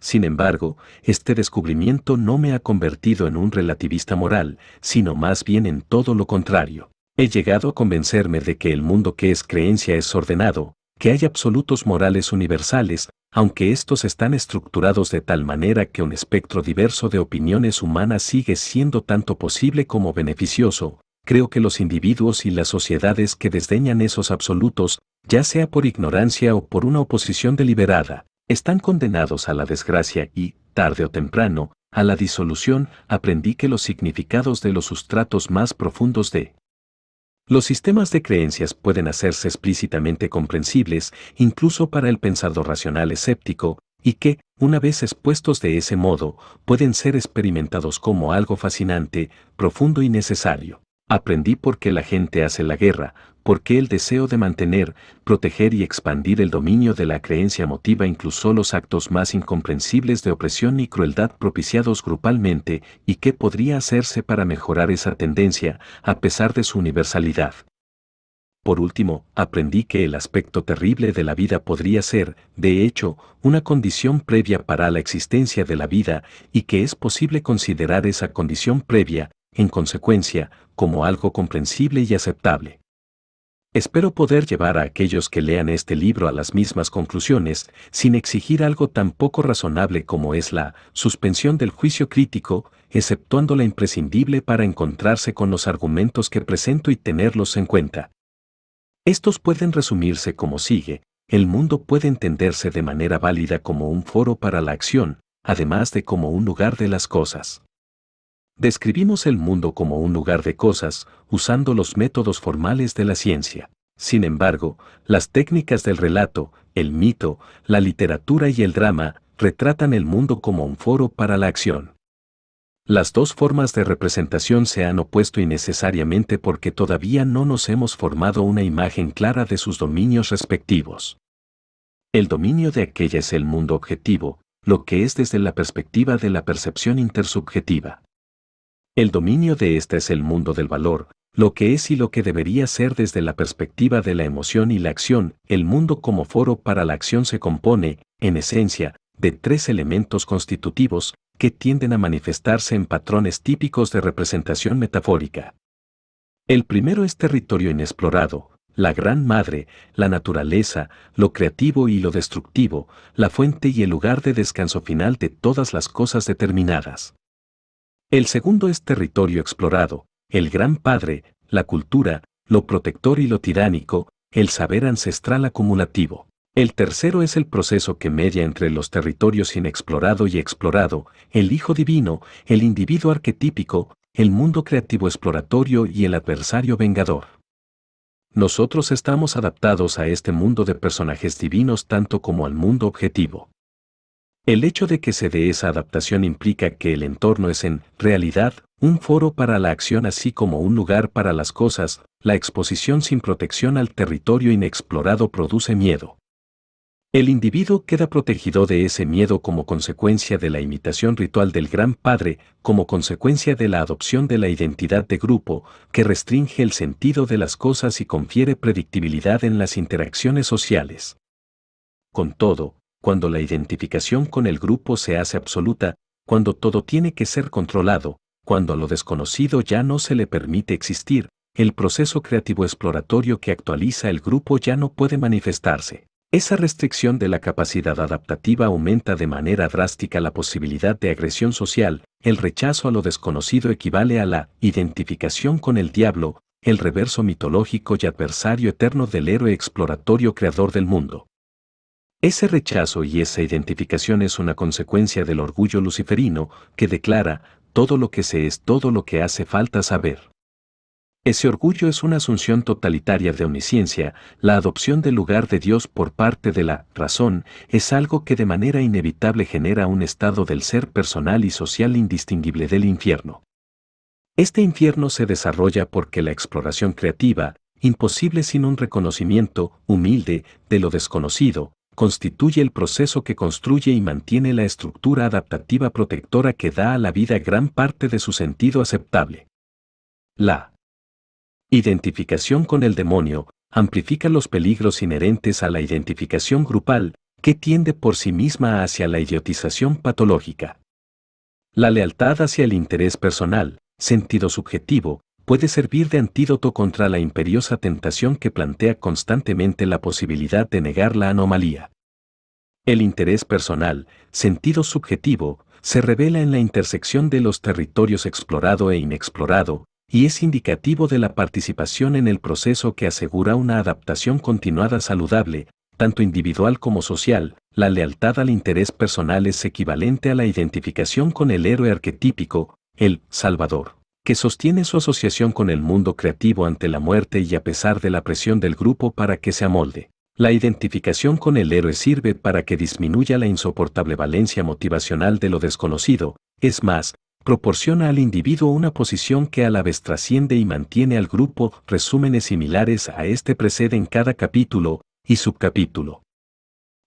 Sin embargo, este descubrimiento no me ha convertido en un relativista moral, sino más bien en todo lo contrario. He llegado a convencerme de que el mundo que es creencia es ordenado, que hay absolutos morales universales, aunque estos están estructurados de tal manera que un espectro diverso de opiniones humanas sigue siendo tanto posible como beneficioso, creo que los individuos y las sociedades que desdeñan esos absolutos, ya sea por ignorancia o por una oposición deliberada, están condenados a la desgracia y, tarde o temprano, a la disolución, aprendí que los significados de los sustratos más profundos de los sistemas de creencias pueden hacerse explícitamente comprensibles incluso para el pensador racional escéptico, y que, una vez expuestos de ese modo, pueden ser experimentados como algo fascinante, profundo y necesario. Aprendí por qué la gente hace la guerra, por qué el deseo de mantener, proteger y expandir el dominio de la creencia motiva incluso los actos más incomprensibles de opresión y crueldad propiciados grupalmente y qué podría hacerse para mejorar esa tendencia, a pesar de su universalidad. Por último, aprendí que el aspecto terrible de la vida podría ser, de hecho, una condición previa para la existencia de la vida y que es posible considerar esa condición previa, en consecuencia, como algo comprensible y aceptable. Espero poder llevar a aquellos que lean este libro a las mismas conclusiones, sin exigir algo tan poco razonable como es la suspensión del juicio crítico, exceptuando la imprescindible para encontrarse con los argumentos que presento y tenerlos en cuenta. Estos pueden resumirse como sigue, el mundo puede entenderse de manera válida como un foro para la acción, además de como un lugar de las cosas. Describimos el mundo como un lugar de cosas, usando los métodos formales de la ciencia. Sin embargo, las técnicas del relato, el mito, la literatura y el drama retratan el mundo como un foro para la acción. Las dos formas de representación se han opuesto innecesariamente porque todavía no nos hemos formado una imagen clara de sus dominios respectivos. El dominio de aquella es el mundo objetivo, lo que es desde la perspectiva de la percepción intersubjetiva. El dominio de esta es el mundo del valor, lo que es y lo que debería ser desde la perspectiva de la emoción y la acción. El mundo como foro para la acción se compone, en esencia, de tres elementos constitutivos que tienden a manifestarse en patrones típicos de representación metafórica. El primero es territorio inexplorado, la gran madre, la naturaleza, lo creativo y lo destructivo, la fuente y el lugar de descanso final de todas las cosas determinadas. El segundo es territorio explorado, el gran padre, la cultura, lo protector y lo tiránico, el saber ancestral acumulativo. El tercero es el proceso que media entre los territorios inexplorado y explorado, el hijo divino, el individuo arquetípico, el mundo creativo exploratorio y el adversario vengador. Nosotros estamos adaptados a este mundo de personajes divinos tanto como al mundo objetivo. El hecho de que se dé esa adaptación implica que el entorno es en realidad un foro para la acción así como un lugar para las cosas, la exposición sin protección al territorio inexplorado produce miedo. El individuo queda protegido de ese miedo como consecuencia de la imitación ritual del Gran Padre, como consecuencia de la adopción de la identidad de grupo, que restringe el sentido de las cosas y confiere predictibilidad en las interacciones sociales. Con todo, cuando la identificación con el grupo se hace absoluta, cuando todo tiene que ser controlado, cuando a lo desconocido ya no se le permite existir, el proceso creativo exploratorio que actualiza el grupo ya no puede manifestarse. Esa restricción de la capacidad adaptativa aumenta de manera drástica la posibilidad de agresión social, el rechazo a lo desconocido equivale a la identificación con el diablo, el reverso mitológico y adversario eterno del héroe exploratorio creador del mundo. Ese rechazo y esa identificación es una consecuencia del orgullo luciferino que declara todo lo que se es todo lo que hace falta saber. Ese orgullo es una asunción totalitaria de omnisciencia, la adopción del lugar de Dios por parte de la razón es algo que de manera inevitable genera un estado del ser personal y social indistinguible del infierno. Este infierno se desarrolla porque la exploración creativa, imposible sin un reconocimiento humilde de lo desconocido, constituye el proceso que construye y mantiene la estructura adaptativa protectora que da a la vida gran parte de su sentido aceptable. La identificación con el demonio amplifica los peligros inherentes a la identificación grupal, que tiende por sí misma hacia la idiotización patológica. La lealtad hacia el interés personal, sentido subjetivo, puede servir de antídoto contra la imperiosa tentación que plantea constantemente la posibilidad de negar la anomalía. El interés personal, sentido subjetivo, se revela en la intersección de los territorios explorado e inexplorado, y es indicativo de la participación en el proceso que asegura una adaptación continuada saludable, tanto individual como social, la lealtad al interés personal es equivalente a la identificación con el héroe arquetípico, el Salvador que sostiene su asociación con el mundo creativo ante la muerte y a pesar de la presión del grupo para que se amolde. La identificación con el héroe sirve para que disminuya la insoportable valencia motivacional de lo desconocido, es más, proporciona al individuo una posición que a la vez trasciende y mantiene al grupo. Resúmenes similares a este preceden cada capítulo y subcapítulo.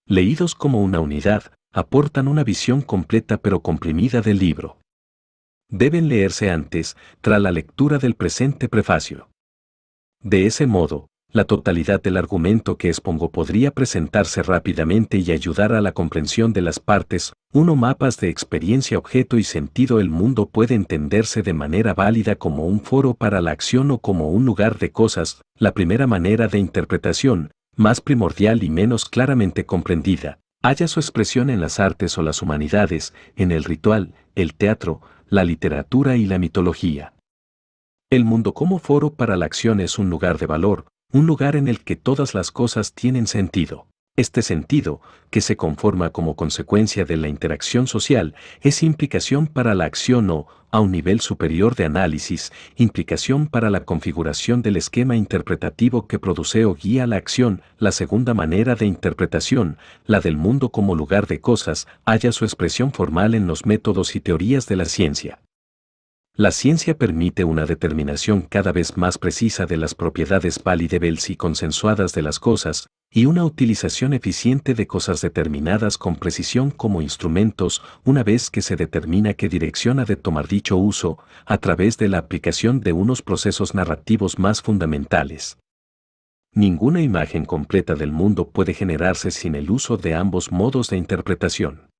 Leídos como una unidad, aportan una visión completa pero comprimida del libro deben leerse antes, tras la lectura del presente prefacio. De ese modo, la totalidad del argumento que expongo podría presentarse rápidamente y ayudar a la comprensión de las partes, uno mapas de experiencia objeto y sentido el mundo puede entenderse de manera válida como un foro para la acción o como un lugar de cosas, la primera manera de interpretación, más primordial y menos claramente comprendida, haya su expresión en las artes o las humanidades, en el ritual, el teatro, la literatura y la mitología. El mundo como foro para la acción es un lugar de valor, un lugar en el que todas las cosas tienen sentido. Este sentido, que se conforma como consecuencia de la interacción social, es implicación para la acción o, a un nivel superior de análisis, implicación para la configuración del esquema interpretativo que produce o guía la acción. La segunda manera de interpretación, la del mundo como lugar de cosas, halla su expresión formal en los métodos y teorías de la ciencia. La ciencia permite una determinación cada vez más precisa de las propiedades validables y consensuadas de las cosas, y una utilización eficiente de cosas determinadas con precisión como instrumentos una vez que se determina qué dirección ha de tomar dicho uso, a través de la aplicación de unos procesos narrativos más fundamentales. Ninguna imagen completa del mundo puede generarse sin el uso de ambos modos de interpretación.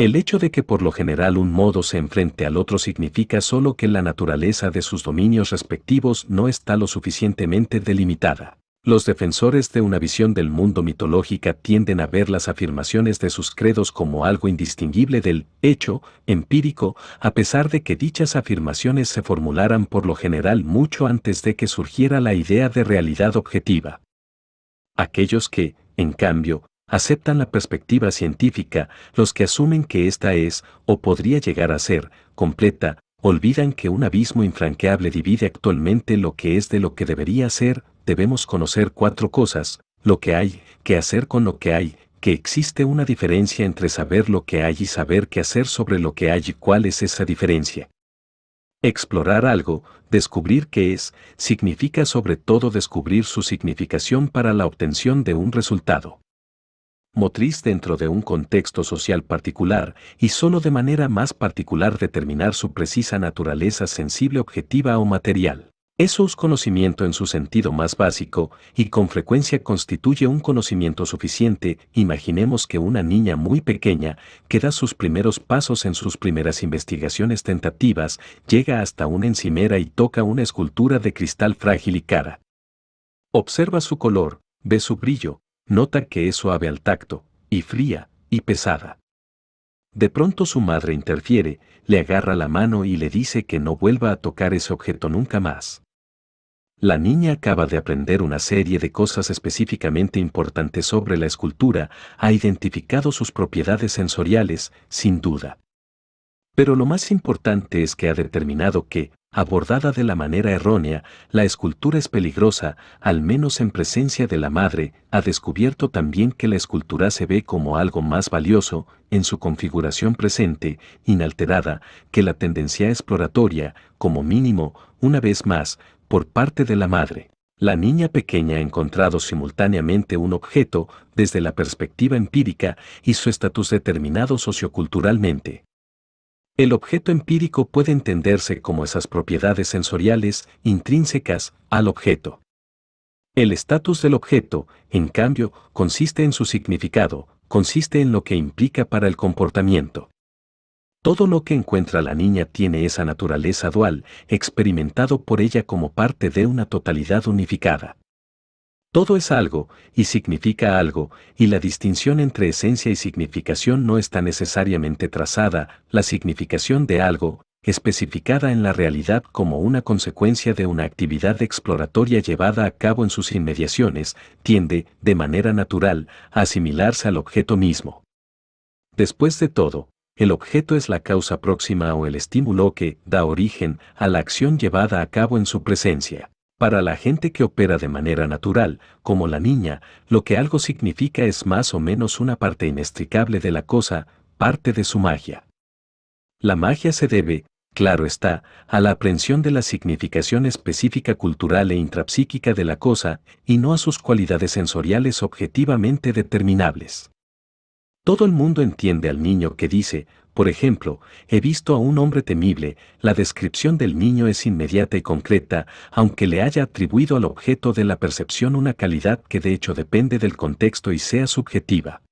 El hecho de que por lo general un modo se enfrente al otro significa solo que la naturaleza de sus dominios respectivos no está lo suficientemente delimitada. Los defensores de una visión del mundo mitológica tienden a ver las afirmaciones de sus credos como algo indistinguible del hecho empírico, a pesar de que dichas afirmaciones se formularan por lo general mucho antes de que surgiera la idea de realidad objetiva. Aquellos que, en cambio, aceptan la perspectiva científica, los que asumen que esta es, o podría llegar a ser, completa, olvidan que un abismo infranqueable divide actualmente lo que es de lo que debería ser, debemos conocer cuatro cosas, lo que hay, qué hacer con lo que hay, que existe una diferencia entre saber lo que hay y saber qué hacer sobre lo que hay y cuál es esa diferencia. Explorar algo, descubrir qué es, significa sobre todo descubrir su significación para la obtención de un resultado motriz dentro de un contexto social particular y solo de manera más particular determinar su precisa naturaleza sensible objetiva o material. Eso es conocimiento en su sentido más básico y con frecuencia constituye un conocimiento suficiente. Imaginemos que una niña muy pequeña, que da sus primeros pasos en sus primeras investigaciones tentativas, llega hasta una encimera y toca una escultura de cristal frágil y cara. Observa su color, ve su brillo, Nota que es suave al tacto, y fría, y pesada. De pronto su madre interfiere, le agarra la mano y le dice que no vuelva a tocar ese objeto nunca más. La niña acaba de aprender una serie de cosas específicamente importantes sobre la escultura, ha identificado sus propiedades sensoriales, sin duda. Pero lo más importante es que ha determinado que, Abordada de la manera errónea, la escultura es peligrosa, al menos en presencia de la madre, ha descubierto también que la escultura se ve como algo más valioso, en su configuración presente, inalterada, que la tendencia exploratoria, como mínimo, una vez más, por parte de la madre. La niña pequeña ha encontrado simultáneamente un objeto desde la perspectiva empírica y su estatus determinado socioculturalmente. El objeto empírico puede entenderse como esas propiedades sensoriales intrínsecas al objeto. El estatus del objeto, en cambio, consiste en su significado, consiste en lo que implica para el comportamiento. Todo lo que encuentra la niña tiene esa naturaleza dual, experimentado por ella como parte de una totalidad unificada. Todo es algo, y significa algo, y la distinción entre esencia y significación no está necesariamente trazada, la significación de algo, especificada en la realidad como una consecuencia de una actividad exploratoria llevada a cabo en sus inmediaciones, tiende, de manera natural, a asimilarse al objeto mismo. Después de todo, el objeto es la causa próxima o el estímulo que da origen a la acción llevada a cabo en su presencia. Para la gente que opera de manera natural, como la niña, lo que algo significa es más o menos una parte inextricable de la cosa, parte de su magia. La magia se debe, claro está, a la aprehensión de la significación específica cultural e intrapsíquica de la cosa y no a sus cualidades sensoriales objetivamente determinables. Todo el mundo entiende al niño que dice, por ejemplo, he visto a un hombre temible, la descripción del niño es inmediata y concreta, aunque le haya atribuido al objeto de la percepción una calidad que de hecho depende del contexto y sea subjetiva.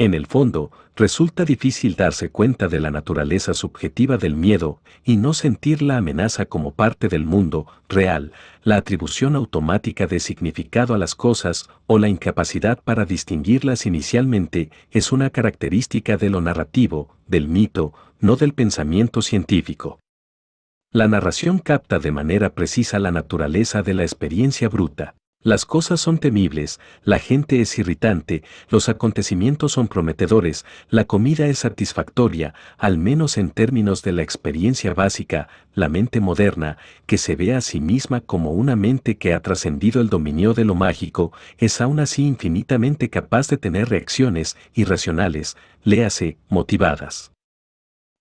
En el fondo, resulta difícil darse cuenta de la naturaleza subjetiva del miedo y no sentir la amenaza como parte del mundo real, la atribución automática de significado a las cosas o la incapacidad para distinguirlas inicialmente es una característica de lo narrativo, del mito, no del pensamiento científico. La narración capta de manera precisa la naturaleza de la experiencia bruta. Las cosas son temibles, la gente es irritante, los acontecimientos son prometedores, la comida es satisfactoria, al menos en términos de la experiencia básica, la mente moderna, que se ve a sí misma como una mente que ha trascendido el dominio de lo mágico, es aún así infinitamente capaz de tener reacciones irracionales, léase, motivadas.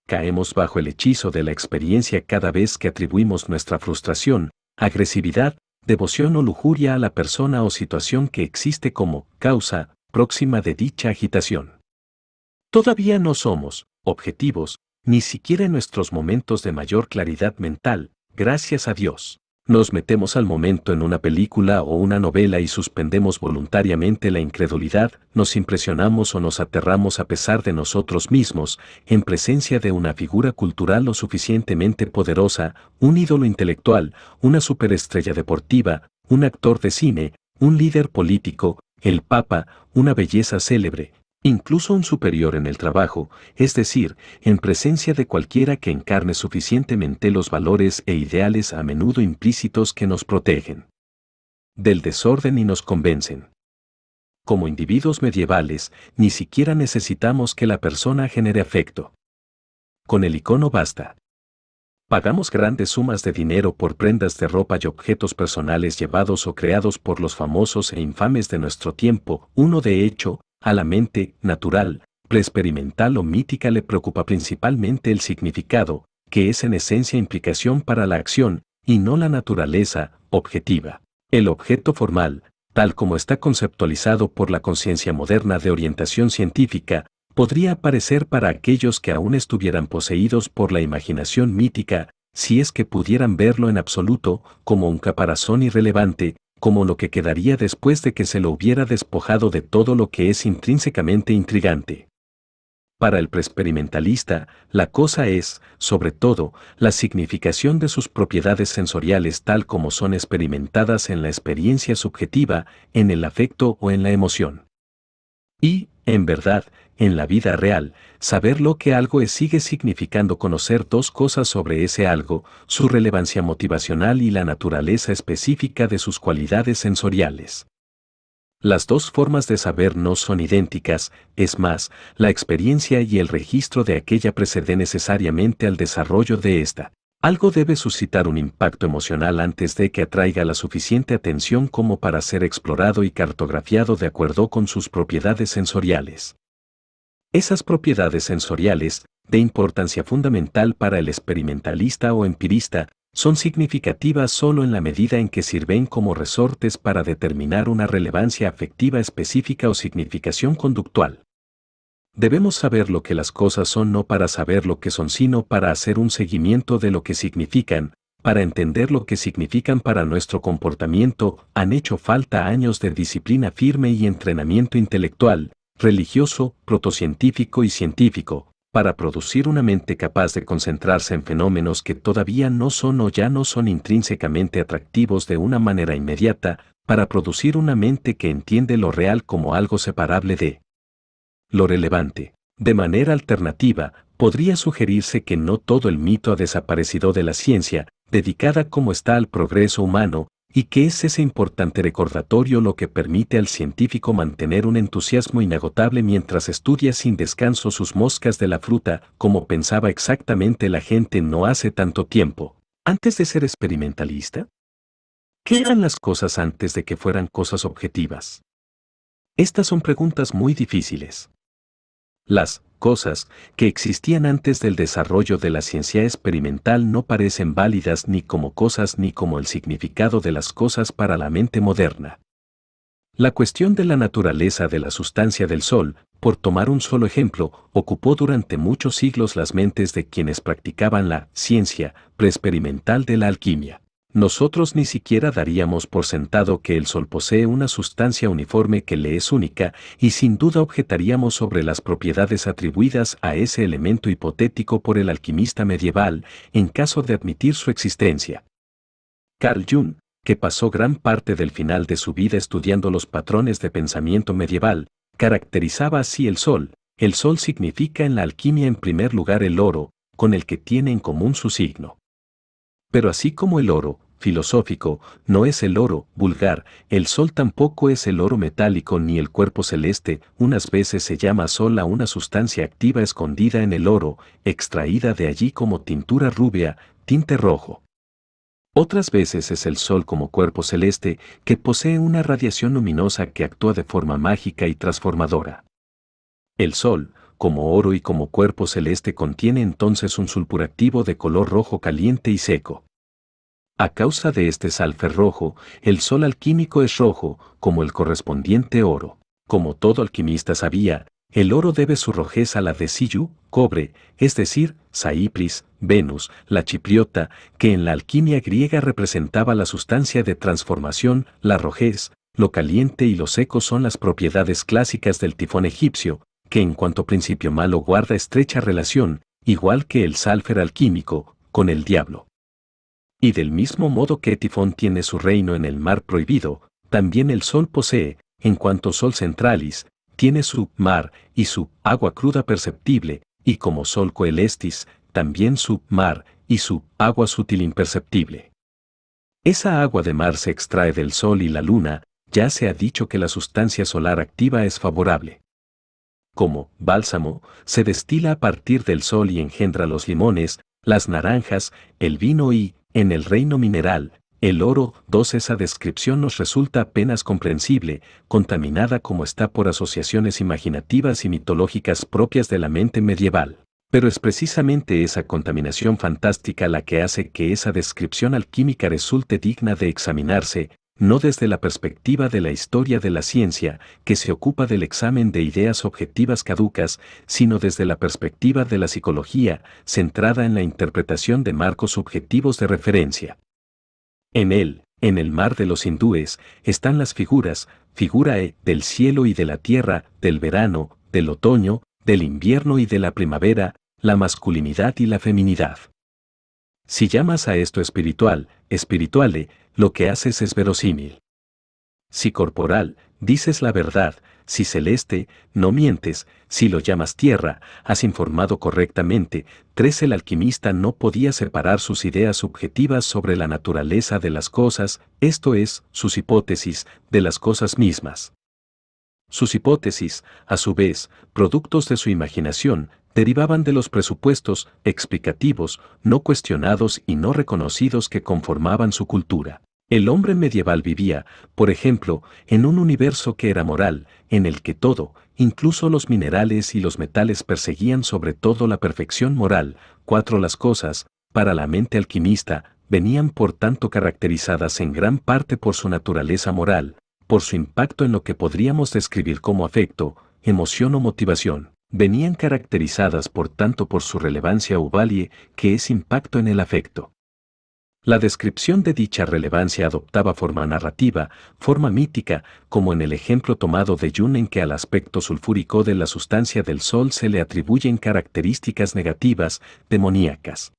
Caemos bajo el hechizo de la experiencia cada vez que atribuimos nuestra frustración, agresividad, devoción o lujuria a la persona o situación que existe como causa próxima de dicha agitación. Todavía no somos objetivos, ni siquiera en nuestros momentos de mayor claridad mental, gracias a Dios nos metemos al momento en una película o una novela y suspendemos voluntariamente la incredulidad, nos impresionamos o nos aterramos a pesar de nosotros mismos, en presencia de una figura cultural lo suficientemente poderosa, un ídolo intelectual, una superestrella deportiva, un actor de cine, un líder político, el Papa, una belleza célebre, incluso un superior en el trabajo, es decir, en presencia de cualquiera que encarne suficientemente los valores e ideales a menudo implícitos que nos protegen del desorden y nos convencen. Como individuos medievales, ni siquiera necesitamos que la persona genere afecto. Con el icono basta. Pagamos grandes sumas de dinero por prendas de ropa y objetos personales llevados o creados por los famosos e infames de nuestro tiempo. Uno de hecho, a la mente, natural, preexperimental o mítica le preocupa principalmente el significado, que es en esencia implicación para la acción, y no la naturaleza, objetiva. El objeto formal, tal como está conceptualizado por la conciencia moderna de orientación científica, podría aparecer para aquellos que aún estuvieran poseídos por la imaginación mítica, si es que pudieran verlo en absoluto, como un caparazón irrelevante, como lo que quedaría después de que se lo hubiera despojado de todo lo que es intrínsecamente intrigante. Para el preexperimentalista, la cosa es, sobre todo, la significación de sus propiedades sensoriales tal como son experimentadas en la experiencia subjetiva, en el afecto o en la emoción. Y, en verdad, en la vida real, saber lo que algo es sigue significando conocer dos cosas sobre ese algo, su relevancia motivacional y la naturaleza específica de sus cualidades sensoriales. Las dos formas de saber no son idénticas, es más, la experiencia y el registro de aquella precede necesariamente al desarrollo de esta. Algo debe suscitar un impacto emocional antes de que atraiga la suficiente atención como para ser explorado y cartografiado de acuerdo con sus propiedades sensoriales. Esas propiedades sensoriales, de importancia fundamental para el experimentalista o empirista, son significativas solo en la medida en que sirven como resortes para determinar una relevancia afectiva específica o significación conductual. Debemos saber lo que las cosas son no para saber lo que son, sino para hacer un seguimiento de lo que significan, para entender lo que significan para nuestro comportamiento, han hecho falta años de disciplina firme y entrenamiento intelectual, religioso, protocientífico y científico, para producir una mente capaz de concentrarse en fenómenos que todavía no son o ya no son intrínsecamente atractivos de una manera inmediata, para producir una mente que entiende lo real como algo separable de lo relevante. De manera alternativa, podría sugerirse que no todo el mito ha desaparecido de la ciencia, dedicada como está al progreso humano, y qué es ese importante recordatorio lo que permite al científico mantener un entusiasmo inagotable mientras estudia sin descanso sus moscas de la fruta, como pensaba exactamente la gente no hace tanto tiempo, antes de ser experimentalista. ¿Qué eran las cosas antes de que fueran cosas objetivas? Estas son preguntas muy difíciles. Las cosas que existían antes del desarrollo de la ciencia experimental no parecen válidas ni como cosas ni como el significado de las cosas para la mente moderna. La cuestión de la naturaleza de la sustancia del Sol, por tomar un solo ejemplo, ocupó durante muchos siglos las mentes de quienes practicaban la ciencia preexperimental de la alquimia nosotros ni siquiera daríamos por sentado que el Sol posee una sustancia uniforme que le es única y sin duda objetaríamos sobre las propiedades atribuidas a ese elemento hipotético por el alquimista medieval en caso de admitir su existencia. Carl Jung, que pasó gran parte del final de su vida estudiando los patrones de pensamiento medieval, caracterizaba así el Sol. El Sol significa en la alquimia en primer lugar el oro, con el que tiene en común su signo. Pero así como el oro, filosófico, no es el oro, vulgar, el sol tampoco es el oro metálico ni el cuerpo celeste, unas veces se llama sol a una sustancia activa escondida en el oro, extraída de allí como tintura rubia, tinte rojo. Otras veces es el sol como cuerpo celeste, que posee una radiación luminosa que actúa de forma mágica y transformadora. El sol, como oro y como cuerpo celeste contiene entonces un sulpuractivo de color rojo caliente y seco. A causa de este salfer rojo, el sol alquímico es rojo, como el correspondiente oro. Como todo alquimista sabía, el oro debe su rojez a la de Siyu, cobre, es decir, Saipris, Venus, la chipriota, que en la alquimia griega representaba la sustancia de transformación, la rojez, lo caliente y lo seco son las propiedades clásicas del tifón egipcio, que en cuanto principio malo guarda estrecha relación, igual que el salfer alquímico, con el diablo. Y del mismo modo que Tifón tiene su reino en el mar prohibido, también el sol posee, en cuanto sol centralis, tiene su mar y su agua cruda perceptible, y como sol coelestis, también su mar y su agua sutil imperceptible. Esa agua de mar se extrae del sol y la luna, ya se ha dicho que la sustancia solar activa es favorable. Como bálsamo, se destila a partir del sol y engendra los limones, las naranjas, el vino y, en el reino mineral, el oro, 2 esa descripción nos resulta apenas comprensible, contaminada como está por asociaciones imaginativas y mitológicas propias de la mente medieval. Pero es precisamente esa contaminación fantástica la que hace que esa descripción alquímica resulte digna de examinarse, no desde la perspectiva de la historia de la ciencia, que se ocupa del examen de ideas objetivas caducas, sino desde la perspectiva de la psicología, centrada en la interpretación de marcos objetivos de referencia. En él, en el mar de los hindúes, están las figuras, figura E, del cielo y de la tierra, del verano, del otoño, del invierno y de la primavera, la masculinidad y la feminidad. Si llamas a esto espiritual, espirituale, lo que haces es verosímil. Si corporal, dices la verdad, si celeste, no mientes, si lo llamas tierra, has informado correctamente. 3. El alquimista no podía separar sus ideas subjetivas sobre la naturaleza de las cosas, esto es, sus hipótesis, de las cosas mismas. Sus hipótesis, a su vez, productos de su imaginación, derivaban de los presupuestos explicativos, no cuestionados y no reconocidos que conformaban su cultura. El hombre medieval vivía, por ejemplo, en un universo que era moral, en el que todo, incluso los minerales y los metales perseguían sobre todo la perfección moral, cuatro las cosas, para la mente alquimista, venían por tanto caracterizadas en gran parte por su naturaleza moral, por su impacto en lo que podríamos describir como afecto, emoción o motivación venían caracterizadas por tanto por su relevancia uvalie, que es impacto en el afecto. La descripción de dicha relevancia adoptaba forma narrativa, forma mítica, como en el ejemplo tomado de yun en que al aspecto sulfúrico de la sustancia del Sol se le atribuyen características negativas, demoníacas.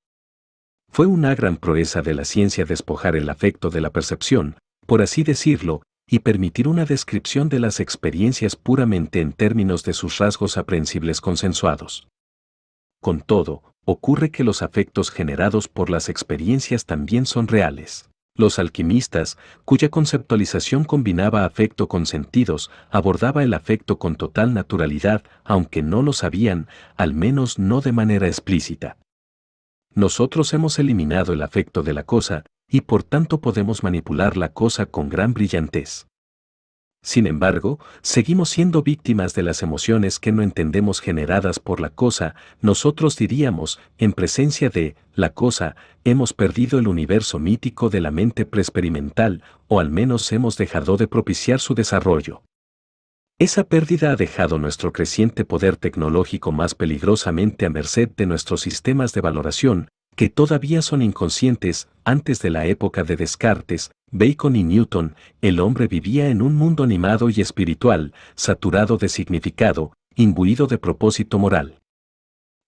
Fue una gran proeza de la ciencia despojar el afecto de la percepción, por así decirlo, y permitir una descripción de las experiencias puramente en términos de sus rasgos aprensibles consensuados. Con todo, ocurre que los afectos generados por las experiencias también son reales. Los alquimistas, cuya conceptualización combinaba afecto con sentidos, abordaba el afecto con total naturalidad, aunque no lo sabían, al menos no de manera explícita. Nosotros hemos eliminado el afecto de la cosa, y por tanto podemos manipular la cosa con gran brillantez. Sin embargo, seguimos siendo víctimas de las emociones que no entendemos generadas por la cosa, nosotros diríamos, en presencia de la cosa, hemos perdido el universo mítico de la mente preexperimental, o al menos hemos dejado de propiciar su desarrollo. Esa pérdida ha dejado nuestro creciente poder tecnológico más peligrosamente a merced de nuestros sistemas de valoración, que todavía son inconscientes, antes de la época de Descartes, Bacon y Newton, el hombre vivía en un mundo animado y espiritual, saturado de significado, imbuido de propósito moral.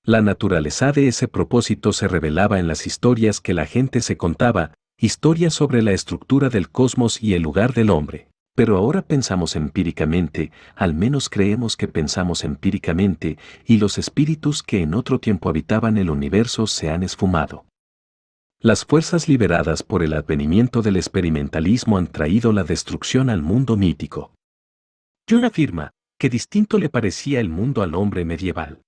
La naturaleza de ese propósito se revelaba en las historias que la gente se contaba, historias sobre la estructura del cosmos y el lugar del hombre pero ahora pensamos empíricamente, al menos creemos que pensamos empíricamente, y los espíritus que en otro tiempo habitaban el universo se han esfumado. Las fuerzas liberadas por el advenimiento del experimentalismo han traído la destrucción al mundo mítico. Jung afirma que distinto le parecía el mundo al hombre medieval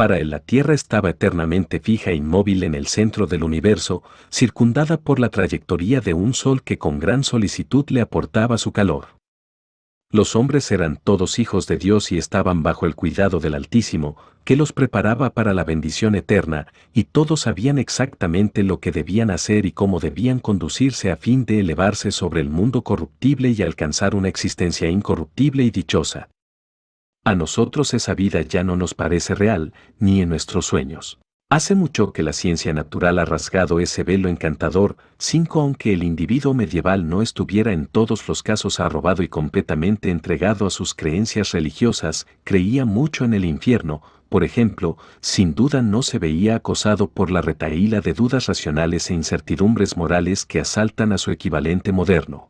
para él la Tierra estaba eternamente fija e inmóvil en el centro del universo, circundada por la trayectoria de un sol que con gran solicitud le aportaba su calor. Los hombres eran todos hijos de Dios y estaban bajo el cuidado del Altísimo, que los preparaba para la bendición eterna, y todos sabían exactamente lo que debían hacer y cómo debían conducirse a fin de elevarse sobre el mundo corruptible y alcanzar una existencia incorruptible y dichosa. A nosotros esa vida ya no nos parece real, ni en nuestros sueños. Hace mucho que la ciencia natural ha rasgado ese velo encantador, 5 aunque el individuo medieval no estuviera en todos los casos arrobado y completamente entregado a sus creencias religiosas, creía mucho en el infierno, por ejemplo, sin duda no se veía acosado por la retaíla de dudas racionales e incertidumbres morales que asaltan a su equivalente moderno.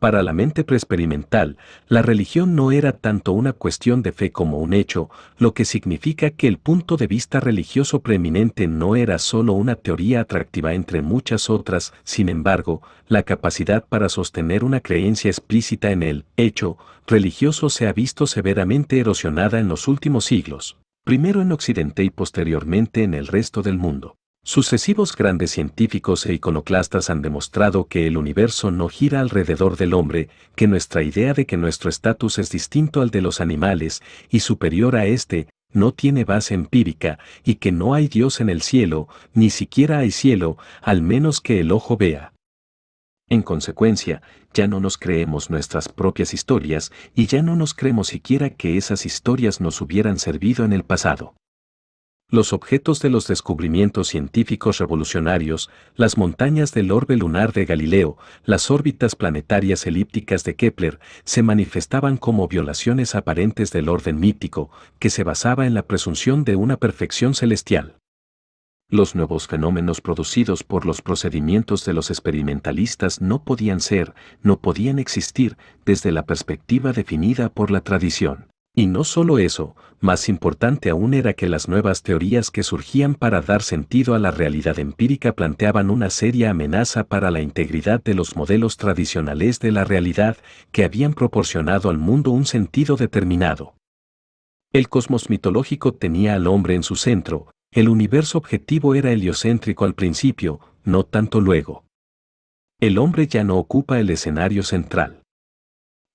Para la mente preexperimental, la religión no era tanto una cuestión de fe como un hecho, lo que significa que el punto de vista religioso preeminente no era solo una teoría atractiva entre muchas otras, sin embargo, la capacidad para sostener una creencia explícita en el hecho religioso se ha visto severamente erosionada en los últimos siglos, primero en Occidente y posteriormente en el resto del mundo. Sucesivos grandes científicos e iconoclastas han demostrado que el universo no gira alrededor del hombre, que nuestra idea de que nuestro estatus es distinto al de los animales y superior a este, no tiene base empírica, y que no hay Dios en el cielo, ni siquiera hay cielo, al menos que el ojo vea. En consecuencia, ya no nos creemos nuestras propias historias y ya no nos creemos siquiera que esas historias nos hubieran servido en el pasado los objetos de los descubrimientos científicos revolucionarios, las montañas del orbe lunar de Galileo, las órbitas planetarias elípticas de Kepler, se manifestaban como violaciones aparentes del orden mítico, que se basaba en la presunción de una perfección celestial. Los nuevos fenómenos producidos por los procedimientos de los experimentalistas no podían ser, no podían existir, desde la perspectiva definida por la tradición. Y no solo eso, más importante aún era que las nuevas teorías que surgían para dar sentido a la realidad empírica planteaban una seria amenaza para la integridad de los modelos tradicionales de la realidad que habían proporcionado al mundo un sentido determinado. El cosmos mitológico tenía al hombre en su centro, el universo objetivo era heliocéntrico al principio, no tanto luego. El hombre ya no ocupa el escenario central.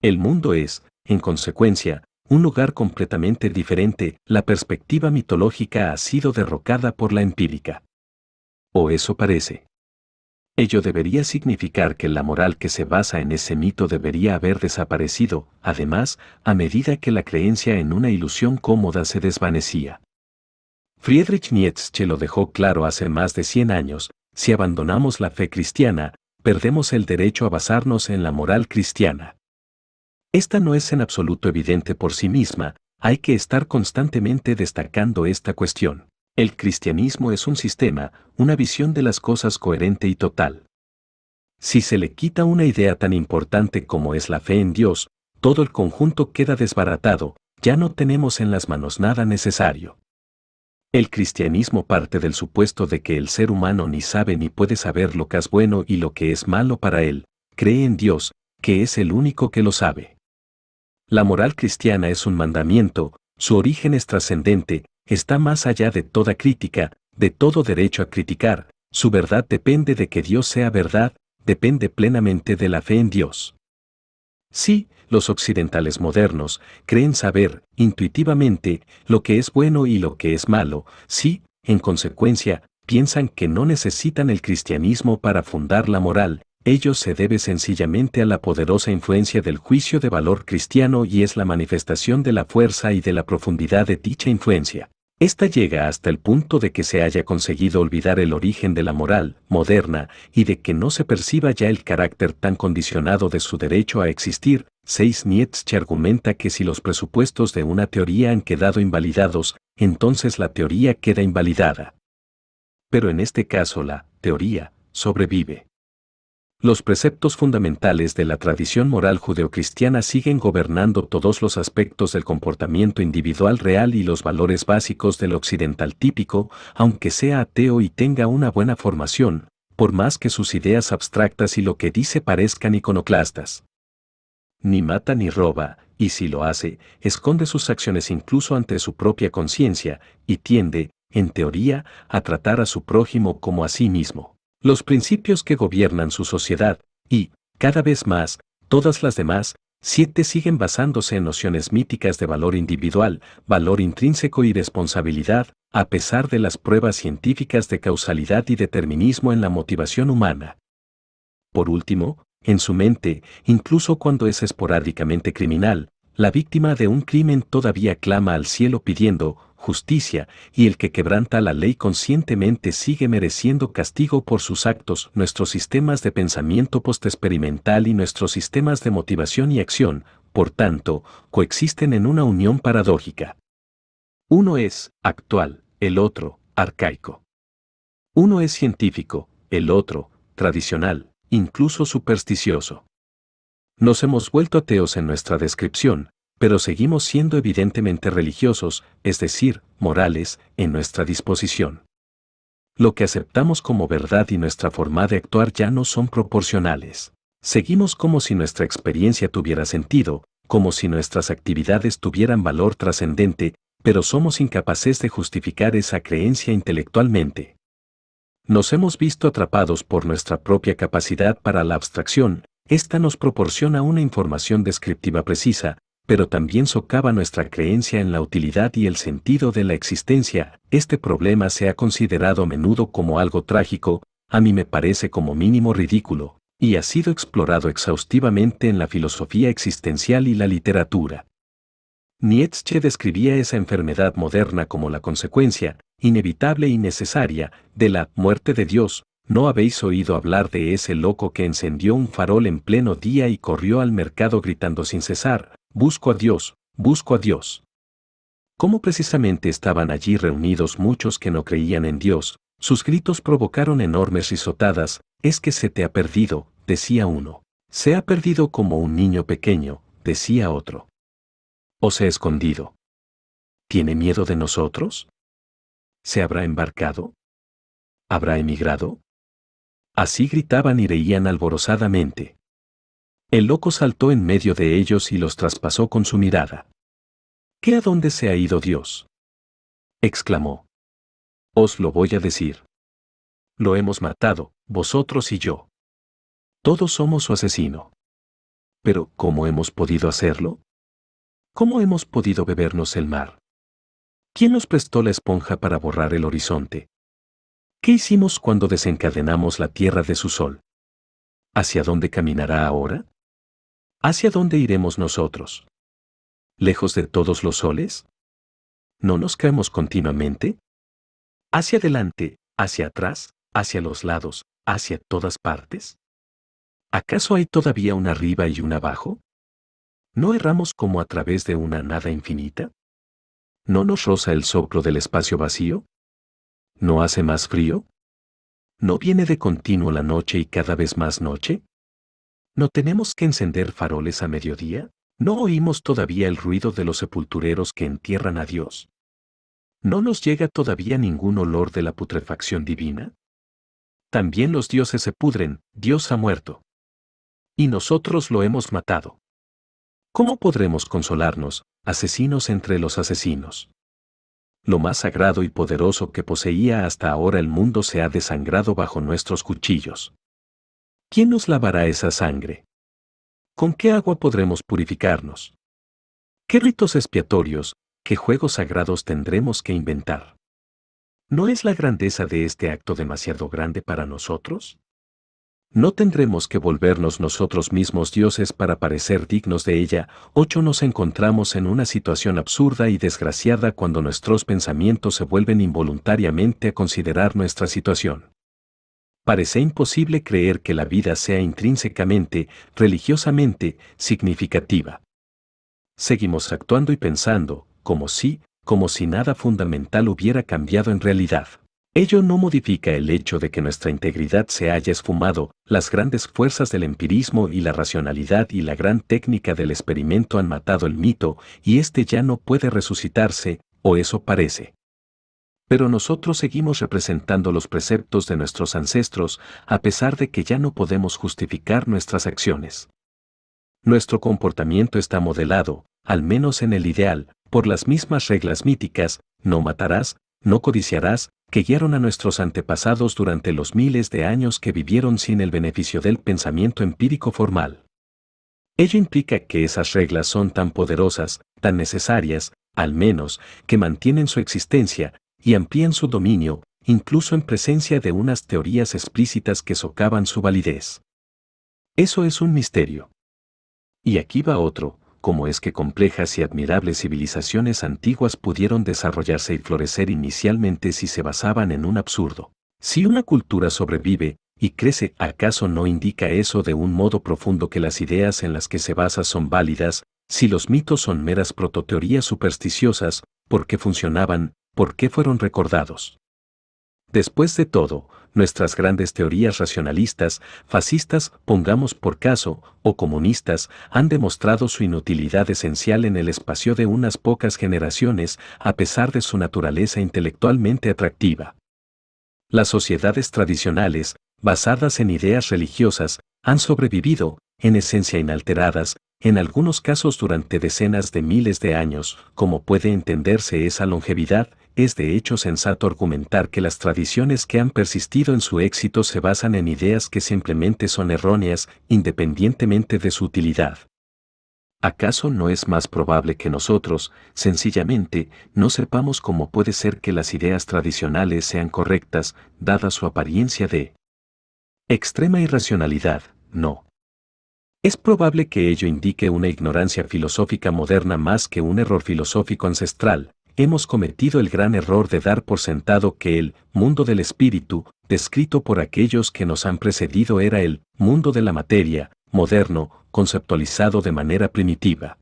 El mundo es, en consecuencia, un lugar completamente diferente, la perspectiva mitológica ha sido derrocada por la empírica. O eso parece. Ello debería significar que la moral que se basa en ese mito debería haber desaparecido, además, a medida que la creencia en una ilusión cómoda se desvanecía. Friedrich Nietzsche lo dejó claro hace más de 100 años, si abandonamos la fe cristiana, perdemos el derecho a basarnos en la moral cristiana. Esta no es en absoluto evidente por sí misma, hay que estar constantemente destacando esta cuestión. El cristianismo es un sistema, una visión de las cosas coherente y total. Si se le quita una idea tan importante como es la fe en Dios, todo el conjunto queda desbaratado, ya no tenemos en las manos nada necesario. El cristianismo parte del supuesto de que el ser humano ni sabe ni puede saber lo que es bueno y lo que es malo para él, cree en Dios, que es el único que lo sabe. La moral cristiana es un mandamiento, su origen es trascendente, está más allá de toda crítica, de todo derecho a criticar, su verdad depende de que Dios sea verdad, depende plenamente de la fe en Dios. Sí, los occidentales modernos creen saber, intuitivamente, lo que es bueno y lo que es malo, sí, en consecuencia, piensan que no necesitan el cristianismo para fundar la moral, ello se debe sencillamente a la poderosa influencia del juicio de valor cristiano y es la manifestación de la fuerza y de la profundidad de dicha influencia. Esta llega hasta el punto de que se haya conseguido olvidar el origen de la moral moderna y de que no se perciba ya el carácter tan condicionado de su derecho a existir. Seis Nietzsche argumenta que si los presupuestos de una teoría han quedado invalidados, entonces la teoría queda invalidada. Pero en este caso la teoría sobrevive los preceptos fundamentales de la tradición moral judeocristiana siguen gobernando todos los aspectos del comportamiento individual real y los valores básicos del occidental típico, aunque sea ateo y tenga una buena formación, por más que sus ideas abstractas y lo que dice parezcan iconoclastas. Ni mata ni roba, y si lo hace, esconde sus acciones incluso ante su propia conciencia, y tiende, en teoría, a tratar a su prójimo como a sí mismo los principios que gobiernan su sociedad, y, cada vez más, todas las demás, siete siguen basándose en nociones míticas de valor individual, valor intrínseco y responsabilidad, a pesar de las pruebas científicas de causalidad y determinismo en la motivación humana. Por último, en su mente, incluso cuando es esporádicamente criminal, la víctima de un crimen todavía clama al cielo pidiendo justicia, y el que quebranta la ley conscientemente sigue mereciendo castigo por sus actos. Nuestros sistemas de pensamiento postexperimental y nuestros sistemas de motivación y acción, por tanto, coexisten en una unión paradójica. Uno es actual, el otro, arcaico. Uno es científico, el otro, tradicional, incluso supersticioso. Nos hemos vuelto ateos en nuestra descripción, pero seguimos siendo evidentemente religiosos, es decir, morales, en nuestra disposición. Lo que aceptamos como verdad y nuestra forma de actuar ya no son proporcionales. Seguimos como si nuestra experiencia tuviera sentido, como si nuestras actividades tuvieran valor trascendente, pero somos incapaces de justificar esa creencia intelectualmente. Nos hemos visto atrapados por nuestra propia capacidad para la abstracción, esta nos proporciona una información descriptiva precisa, pero también socava nuestra creencia en la utilidad y el sentido de la existencia. Este problema se ha considerado a menudo como algo trágico, a mí me parece como mínimo ridículo, y ha sido explorado exhaustivamente en la filosofía existencial y la literatura. Nietzsche describía esa enfermedad moderna como la consecuencia, inevitable y necesaria, de la muerte de Dios. ¿No habéis oído hablar de ese loco que encendió un farol en pleno día y corrió al mercado gritando sin cesar, Busco a Dios, busco a Dios. Como precisamente estaban allí reunidos muchos que no creían en Dios, sus gritos provocaron enormes risotadas, es que se te ha perdido, decía uno. Se ha perdido como un niño pequeño, decía otro. O se ha escondido. ¿Tiene miedo de nosotros? ¿Se habrá embarcado? ¿Habrá emigrado? Así gritaban y reían alborozadamente. El loco saltó en medio de ellos y los traspasó con su mirada. ¿Qué a dónde se ha ido Dios? exclamó. Os lo voy a decir. Lo hemos matado, vosotros y yo. Todos somos su asesino. Pero, ¿cómo hemos podido hacerlo? ¿Cómo hemos podido bebernos el mar? ¿Quién nos prestó la esponja para borrar el horizonte? ¿Qué hicimos cuando desencadenamos la tierra de su sol? ¿Hacia dónde caminará ahora? ¿hacia dónde iremos nosotros? ¿Lejos de todos los soles? ¿No nos caemos continuamente? ¿Hacia adelante, hacia atrás, hacia los lados, hacia todas partes? ¿Acaso hay todavía un arriba y un abajo? ¿No erramos como a través de una nada infinita? ¿No nos roza el soplo del espacio vacío? ¿No hace más frío? ¿No viene de continuo la noche y cada vez más noche? ¿No tenemos que encender faroles a mediodía? ¿No oímos todavía el ruido de los sepultureros que entierran a Dios? ¿No nos llega todavía ningún olor de la putrefacción divina? También los dioses se pudren, Dios ha muerto. Y nosotros lo hemos matado. ¿Cómo podremos consolarnos, asesinos entre los asesinos? Lo más sagrado y poderoso que poseía hasta ahora el mundo se ha desangrado bajo nuestros cuchillos. ¿quién nos lavará esa sangre? ¿Con qué agua podremos purificarnos? ¿Qué ritos expiatorios, qué juegos sagrados tendremos que inventar? ¿No es la grandeza de este acto demasiado grande para nosotros? No tendremos que volvernos nosotros mismos dioses para parecer dignos de ella. Ocho, Nos encontramos en una situación absurda y desgraciada cuando nuestros pensamientos se vuelven involuntariamente a considerar nuestra situación. Parece imposible creer que la vida sea intrínsecamente, religiosamente, significativa. Seguimos actuando y pensando, como si, como si nada fundamental hubiera cambiado en realidad. Ello no modifica el hecho de que nuestra integridad se haya esfumado, las grandes fuerzas del empirismo y la racionalidad y la gran técnica del experimento han matado el mito, y éste ya no puede resucitarse, o eso parece. Pero nosotros seguimos representando los preceptos de nuestros ancestros a pesar de que ya no podemos justificar nuestras acciones. Nuestro comportamiento está modelado, al menos en el ideal, por las mismas reglas míticas, no matarás, no codiciarás, que guiaron a nuestros antepasados durante los miles de años que vivieron sin el beneficio del pensamiento empírico formal. Ello implica que esas reglas son tan poderosas, tan necesarias, al menos, que mantienen su existencia, y amplían su dominio, incluso en presencia de unas teorías explícitas que socavan su validez. Eso es un misterio. Y aquí va otro, cómo es que complejas y admirables civilizaciones antiguas pudieron desarrollarse y florecer inicialmente si se basaban en un absurdo. Si una cultura sobrevive y crece, ¿acaso no indica eso de un modo profundo que las ideas en las que se basa son válidas, si los mitos son meras prototeorías supersticiosas, porque funcionaban, por qué fueron recordados. Después de todo, nuestras grandes teorías racionalistas, fascistas, pongamos por caso, o comunistas, han demostrado su inutilidad esencial en el espacio de unas pocas generaciones, a pesar de su naturaleza intelectualmente atractiva. Las sociedades tradicionales, basadas en ideas religiosas, han sobrevivido, en esencia inalteradas, en algunos casos durante decenas de miles de años, como puede entenderse esa longevidad, es de hecho sensato argumentar que las tradiciones que han persistido en su éxito se basan en ideas que simplemente son erróneas, independientemente de su utilidad. ¿Acaso no es más probable que nosotros, sencillamente, no sepamos cómo puede ser que las ideas tradicionales sean correctas, dada su apariencia de extrema irracionalidad? No. Es probable que ello indique una ignorancia filosófica moderna más que un error filosófico ancestral. Hemos cometido el gran error de dar por sentado que el mundo del espíritu, descrito por aquellos que nos han precedido, era el mundo de la materia, moderno, conceptualizado de manera primitiva.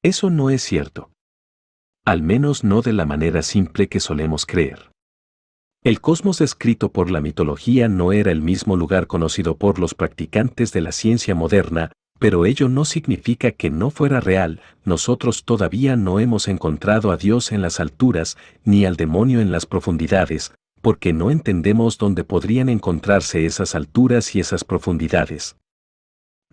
Eso no es cierto. Al menos no de la manera simple que solemos creer. El cosmos escrito por la mitología no era el mismo lugar conocido por los practicantes de la ciencia moderna, pero ello no significa que no fuera real, nosotros todavía no hemos encontrado a Dios en las alturas, ni al demonio en las profundidades, porque no entendemos dónde podrían encontrarse esas alturas y esas profundidades.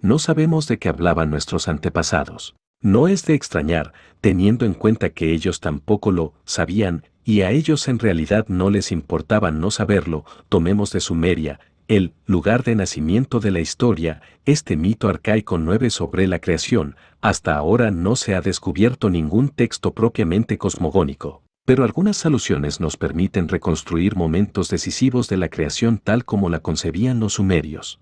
No sabemos de qué hablaban nuestros antepasados. No es de extrañar, teniendo en cuenta que ellos tampoco lo sabían, y a ellos en realidad no les importaba no saberlo, tomemos de Sumeria, el lugar de nacimiento de la historia, este mito arcaico 9 sobre la creación, hasta ahora no se ha descubierto ningún texto propiamente cosmogónico, pero algunas alusiones nos permiten reconstruir momentos decisivos de la creación tal como la concebían los sumerios.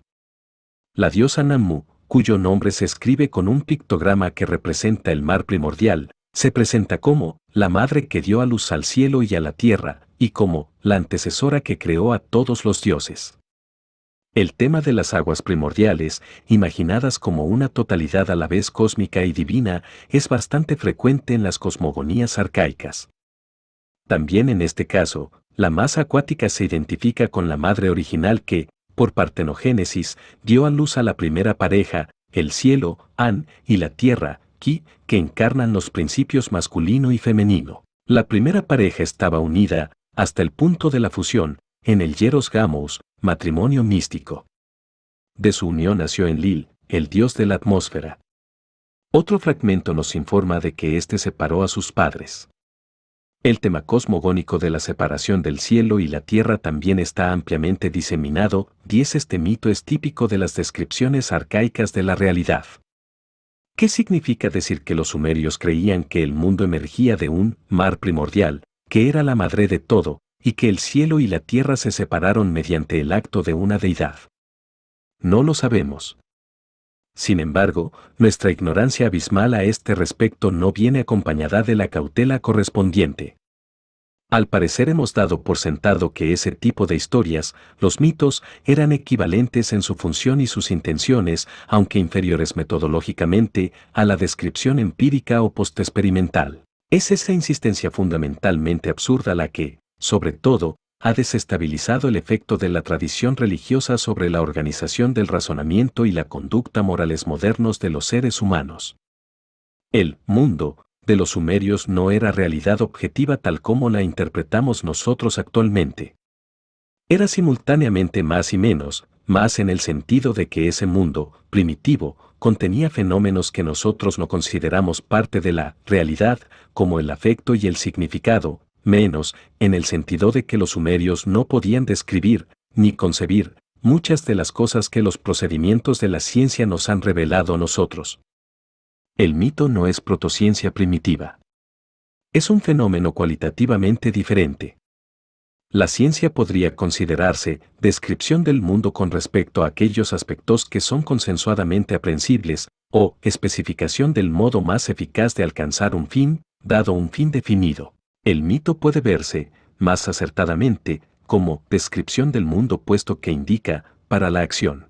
La diosa Nammu, cuyo nombre se escribe con un pictograma que representa el mar primordial, se presenta como la madre que dio a luz al cielo y a la tierra, y como la antecesora que creó a todos los dioses. El tema de las aguas primordiales, imaginadas como una totalidad a la vez cósmica y divina, es bastante frecuente en las cosmogonías arcaicas. También en este caso, la masa acuática se identifica con la madre original que, por partenogénesis, dio a luz a la primera pareja, el cielo, An, y la tierra, que encarnan los principios masculino y femenino. La primera pareja estaba unida, hasta el punto de la fusión, en el Yeros Gamos, matrimonio místico. De su unión nació en Lil el dios de la atmósfera. Otro fragmento nos informa de que éste separó a sus padres. El tema cosmogónico de la separación del cielo y la tierra también está ampliamente diseminado, y este mito es típico de las descripciones arcaicas de la realidad. ¿Qué significa decir que los sumerios creían que el mundo emergía de un mar primordial, que era la madre de todo, y que el cielo y la tierra se separaron mediante el acto de una deidad? No lo sabemos. Sin embargo, nuestra ignorancia abismal a este respecto no viene acompañada de la cautela correspondiente. Al parecer hemos dado por sentado que ese tipo de historias, los mitos, eran equivalentes en su función y sus intenciones, aunque inferiores metodológicamente, a la descripción empírica o postexperimental. Es esa insistencia fundamentalmente absurda la que, sobre todo, ha desestabilizado el efecto de la tradición religiosa sobre la organización del razonamiento y la conducta morales modernos de los seres humanos. El mundo, de los sumerios no era realidad objetiva tal como la interpretamos nosotros actualmente. Era simultáneamente más y menos, más en el sentido de que ese mundo, primitivo, contenía fenómenos que nosotros no consideramos parte de la realidad, como el afecto y el significado, menos en el sentido de que los sumerios no podían describir, ni concebir, muchas de las cosas que los procedimientos de la ciencia nos han revelado a nosotros. El mito no es protociencia primitiva. Es un fenómeno cualitativamente diferente. La ciencia podría considerarse descripción del mundo con respecto a aquellos aspectos que son consensuadamente aprensibles, o especificación del modo más eficaz de alcanzar un fin, dado un fin definido. El mito puede verse, más acertadamente, como descripción del mundo puesto que indica, para la acción.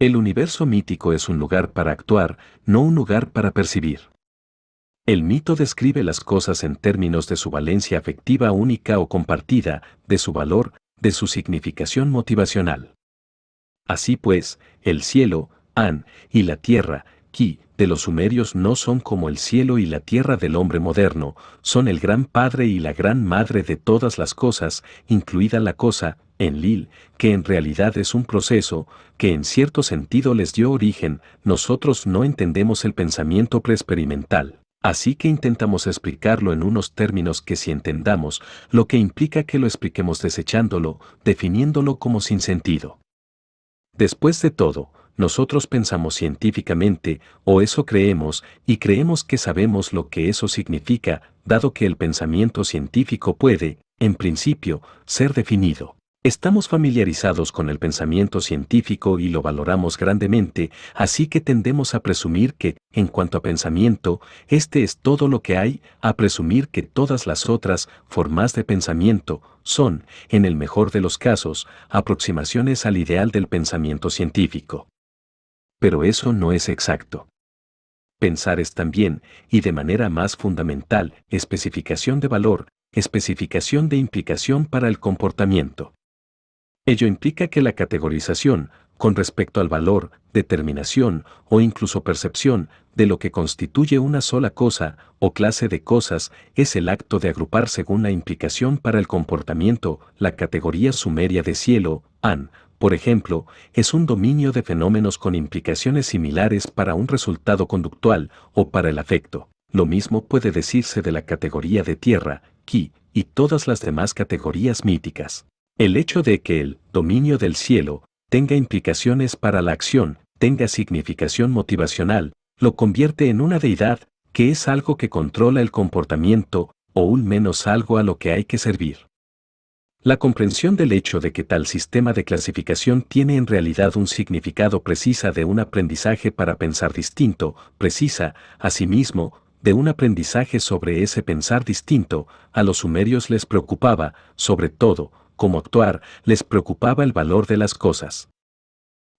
El universo mítico es un lugar para actuar, no un lugar para percibir. El mito describe las cosas en términos de su valencia afectiva única o compartida, de su valor, de su significación motivacional. Así pues, el cielo, An, y la tierra, Ki, de los sumerios no son como el cielo y la tierra del hombre moderno, son el gran padre y la gran madre de todas las cosas, incluida la cosa, en Lille, que en realidad es un proceso que en cierto sentido les dio origen, nosotros no entendemos el pensamiento preexperimental. Así que intentamos explicarlo en unos términos que si entendamos, lo que implica que lo expliquemos desechándolo, definiéndolo como sin sentido. Después de todo, nosotros pensamos científicamente, o eso creemos, y creemos que sabemos lo que eso significa, dado que el pensamiento científico puede, en principio, ser definido. Estamos familiarizados con el pensamiento científico y lo valoramos grandemente, así que tendemos a presumir que, en cuanto a pensamiento, este es todo lo que hay, a presumir que todas las otras formas de pensamiento son, en el mejor de los casos, aproximaciones al ideal del pensamiento científico. Pero eso no es exacto. Pensar es también, y de manera más fundamental, especificación de valor, especificación de implicación para el comportamiento. Ello implica que la categorización, con respecto al valor, determinación o incluso percepción de lo que constituye una sola cosa o clase de cosas es el acto de agrupar según la implicación para el comportamiento. La categoría sumeria de cielo, an, por ejemplo, es un dominio de fenómenos con implicaciones similares para un resultado conductual o para el afecto. Lo mismo puede decirse de la categoría de tierra, ki, y todas las demás categorías míticas. El hecho de que el dominio del cielo tenga implicaciones para la acción, tenga significación motivacional, lo convierte en una deidad, que es algo que controla el comportamiento, o un menos algo a lo que hay que servir. La comprensión del hecho de que tal sistema de clasificación tiene en realidad un significado precisa de un aprendizaje para pensar distinto, precisa, asimismo, de un aprendizaje sobre ese pensar distinto, a los sumerios les preocupaba, sobre todo, cómo actuar, les preocupaba el valor de las cosas.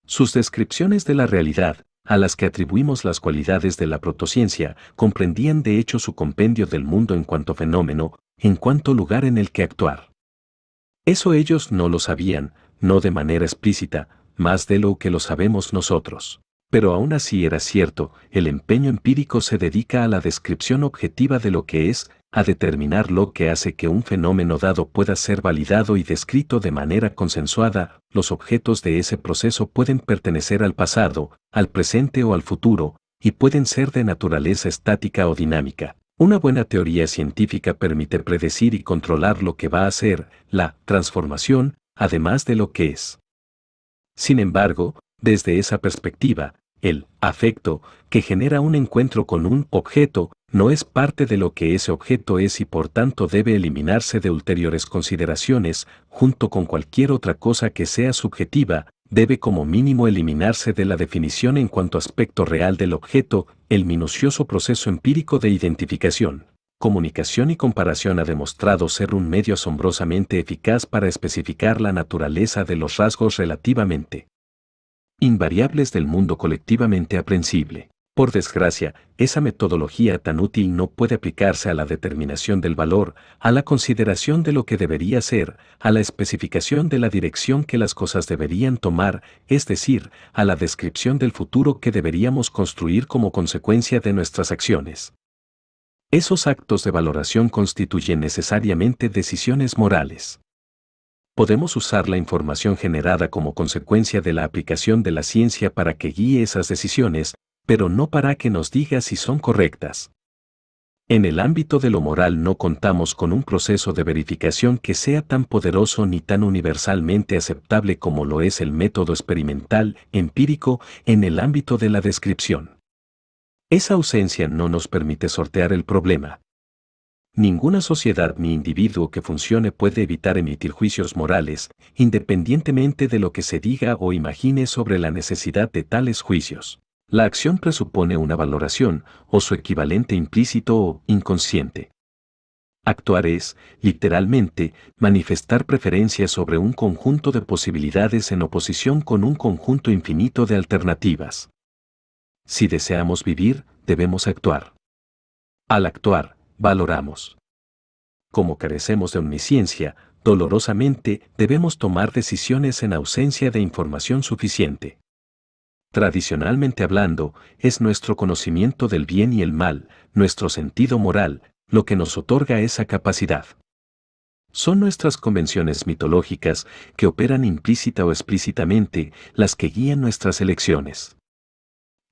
Sus descripciones de la realidad, a las que atribuimos las cualidades de la protociencia, comprendían de hecho su compendio del mundo en cuanto fenómeno, en cuanto lugar en el que actuar. Eso ellos no lo sabían, no de manera explícita, más de lo que lo sabemos nosotros pero aún así era cierto, el empeño empírico se dedica a la descripción objetiva de lo que es, a determinar lo que hace que un fenómeno dado pueda ser validado y descrito de manera consensuada, los objetos de ese proceso pueden pertenecer al pasado, al presente o al futuro, y pueden ser de naturaleza estática o dinámica. Una buena teoría científica permite predecir y controlar lo que va a ser, la transformación, además de lo que es. Sin embargo, desde esa perspectiva, el afecto, que genera un encuentro con un objeto, no es parte de lo que ese objeto es y por tanto debe eliminarse de ulteriores consideraciones, junto con cualquier otra cosa que sea subjetiva, debe como mínimo eliminarse de la definición en cuanto aspecto real del objeto, el minucioso proceso empírico de identificación. Comunicación y comparación ha demostrado ser un medio asombrosamente eficaz para especificar la naturaleza de los rasgos relativamente invariables del mundo colectivamente aprensible. Por desgracia, esa metodología tan útil no puede aplicarse a la determinación del valor, a la consideración de lo que debería ser, a la especificación de la dirección que las cosas deberían tomar, es decir, a la descripción del futuro que deberíamos construir como consecuencia de nuestras acciones. Esos actos de valoración constituyen necesariamente decisiones morales podemos usar la información generada como consecuencia de la aplicación de la ciencia para que guíe esas decisiones, pero no para que nos diga si son correctas. En el ámbito de lo moral no contamos con un proceso de verificación que sea tan poderoso ni tan universalmente aceptable como lo es el método experimental, empírico, en el ámbito de la descripción. Esa ausencia no nos permite sortear el problema, Ninguna sociedad ni individuo que funcione puede evitar emitir juicios morales, independientemente de lo que se diga o imagine sobre la necesidad de tales juicios. La acción presupone una valoración, o su equivalente implícito o inconsciente. Actuar es, literalmente, manifestar preferencias sobre un conjunto de posibilidades en oposición con un conjunto infinito de alternativas. Si deseamos vivir, debemos actuar. Al actuar, valoramos. Como carecemos de omnisciencia, dolorosamente debemos tomar decisiones en ausencia de información suficiente. Tradicionalmente hablando, es nuestro conocimiento del bien y el mal, nuestro sentido moral, lo que nos otorga esa capacidad. Son nuestras convenciones mitológicas que operan implícita o explícitamente las que guían nuestras elecciones.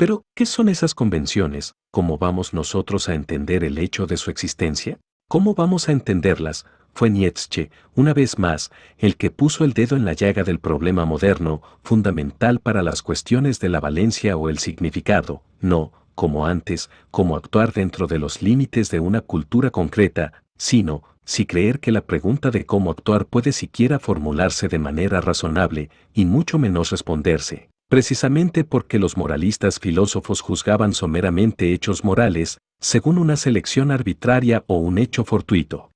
Pero, ¿qué son esas convenciones? ¿Cómo vamos nosotros a entender el hecho de su existencia? ¿Cómo vamos a entenderlas? Fue Nietzsche, una vez más, el que puso el dedo en la llaga del problema moderno, fundamental para las cuestiones de la valencia o el significado, no, como antes, como actuar dentro de los límites de una cultura concreta, sino, si creer que la pregunta de cómo actuar puede siquiera formularse de manera razonable, y mucho menos responderse precisamente porque los moralistas filósofos juzgaban someramente hechos morales, según una selección arbitraria o un hecho fortuito.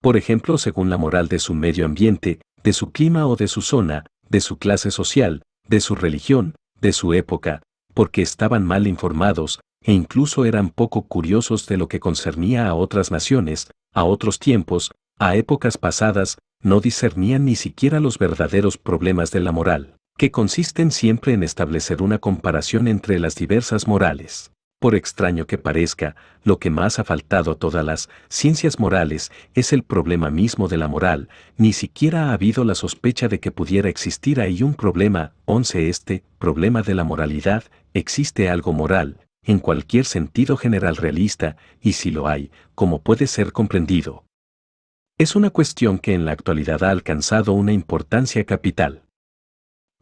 Por ejemplo, según la moral de su medio ambiente, de su clima o de su zona, de su clase social, de su religión, de su época, porque estaban mal informados, e incluso eran poco curiosos de lo que concernía a otras naciones, a otros tiempos, a épocas pasadas, no discernían ni siquiera los verdaderos problemas de la moral que consisten siempre en establecer una comparación entre las diversas morales. Por extraño que parezca, lo que más ha faltado a todas las ciencias morales es el problema mismo de la moral, ni siquiera ha habido la sospecha de que pudiera existir ahí un problema, once este, problema de la moralidad, existe algo moral, en cualquier sentido general realista, y si lo hay, ¿cómo puede ser comprendido. Es una cuestión que en la actualidad ha alcanzado una importancia capital.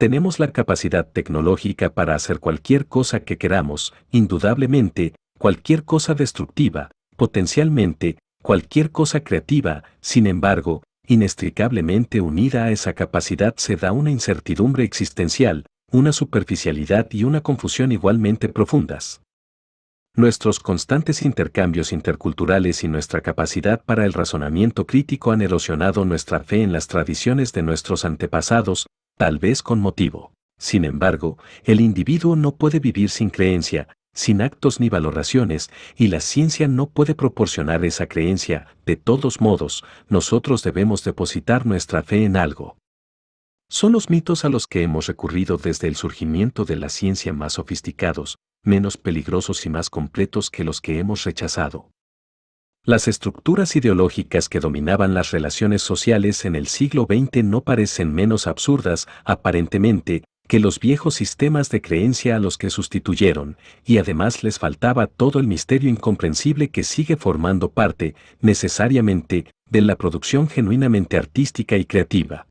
Tenemos la capacidad tecnológica para hacer cualquier cosa que queramos, indudablemente, cualquier cosa destructiva, potencialmente, cualquier cosa creativa, sin embargo, inextricablemente unida a esa capacidad se da una incertidumbre existencial, una superficialidad y una confusión igualmente profundas. Nuestros constantes intercambios interculturales y nuestra capacidad para el razonamiento crítico han erosionado nuestra fe en las tradiciones de nuestros antepasados, tal vez con motivo. Sin embargo, el individuo no puede vivir sin creencia, sin actos ni valoraciones, y la ciencia no puede proporcionar esa creencia. De todos modos, nosotros debemos depositar nuestra fe en algo. Son los mitos a los que hemos recurrido desde el surgimiento de la ciencia más sofisticados, menos peligrosos y más completos que los que hemos rechazado. Las estructuras ideológicas que dominaban las relaciones sociales en el siglo XX no parecen menos absurdas, aparentemente, que los viejos sistemas de creencia a los que sustituyeron, y además les faltaba todo el misterio incomprensible que sigue formando parte, necesariamente, de la producción genuinamente artística y creativa.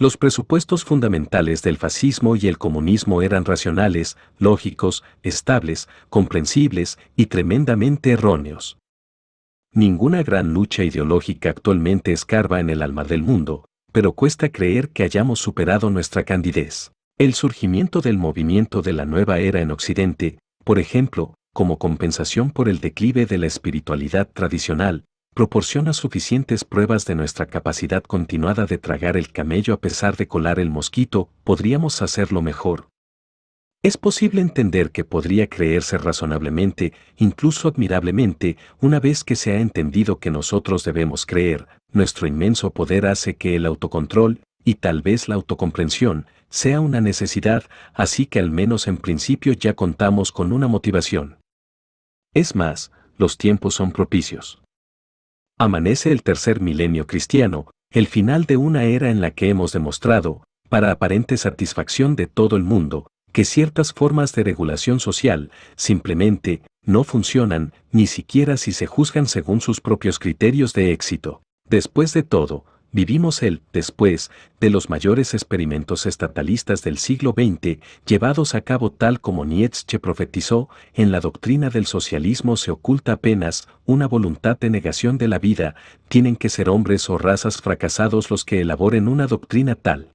Los presupuestos fundamentales del fascismo y el comunismo eran racionales, lógicos, estables, comprensibles y tremendamente erróneos. Ninguna gran lucha ideológica actualmente escarba en el alma del mundo, pero cuesta creer que hayamos superado nuestra candidez. El surgimiento del movimiento de la nueva era en Occidente, por ejemplo, como compensación por el declive de la espiritualidad tradicional, proporciona suficientes pruebas de nuestra capacidad continuada de tragar el camello a pesar de colar el mosquito, podríamos hacerlo mejor, es posible entender que podría creerse razonablemente, incluso admirablemente, una vez que se ha entendido que nosotros debemos creer, nuestro inmenso poder hace que el autocontrol, y tal vez la autocomprensión, sea una necesidad, así que al menos en principio ya contamos con una motivación. Es más, los tiempos son propicios. Amanece el tercer milenio cristiano, el final de una era en la que hemos demostrado, para aparente satisfacción de todo el mundo, que ciertas formas de regulación social simplemente no funcionan ni siquiera si se juzgan según sus propios criterios de éxito. Después de todo, vivimos el después de los mayores experimentos estatalistas del siglo XX, llevados a cabo tal como Nietzsche profetizó, en la doctrina del socialismo se oculta apenas una voluntad de negación de la vida, tienen que ser hombres o razas fracasados los que elaboren una doctrina tal.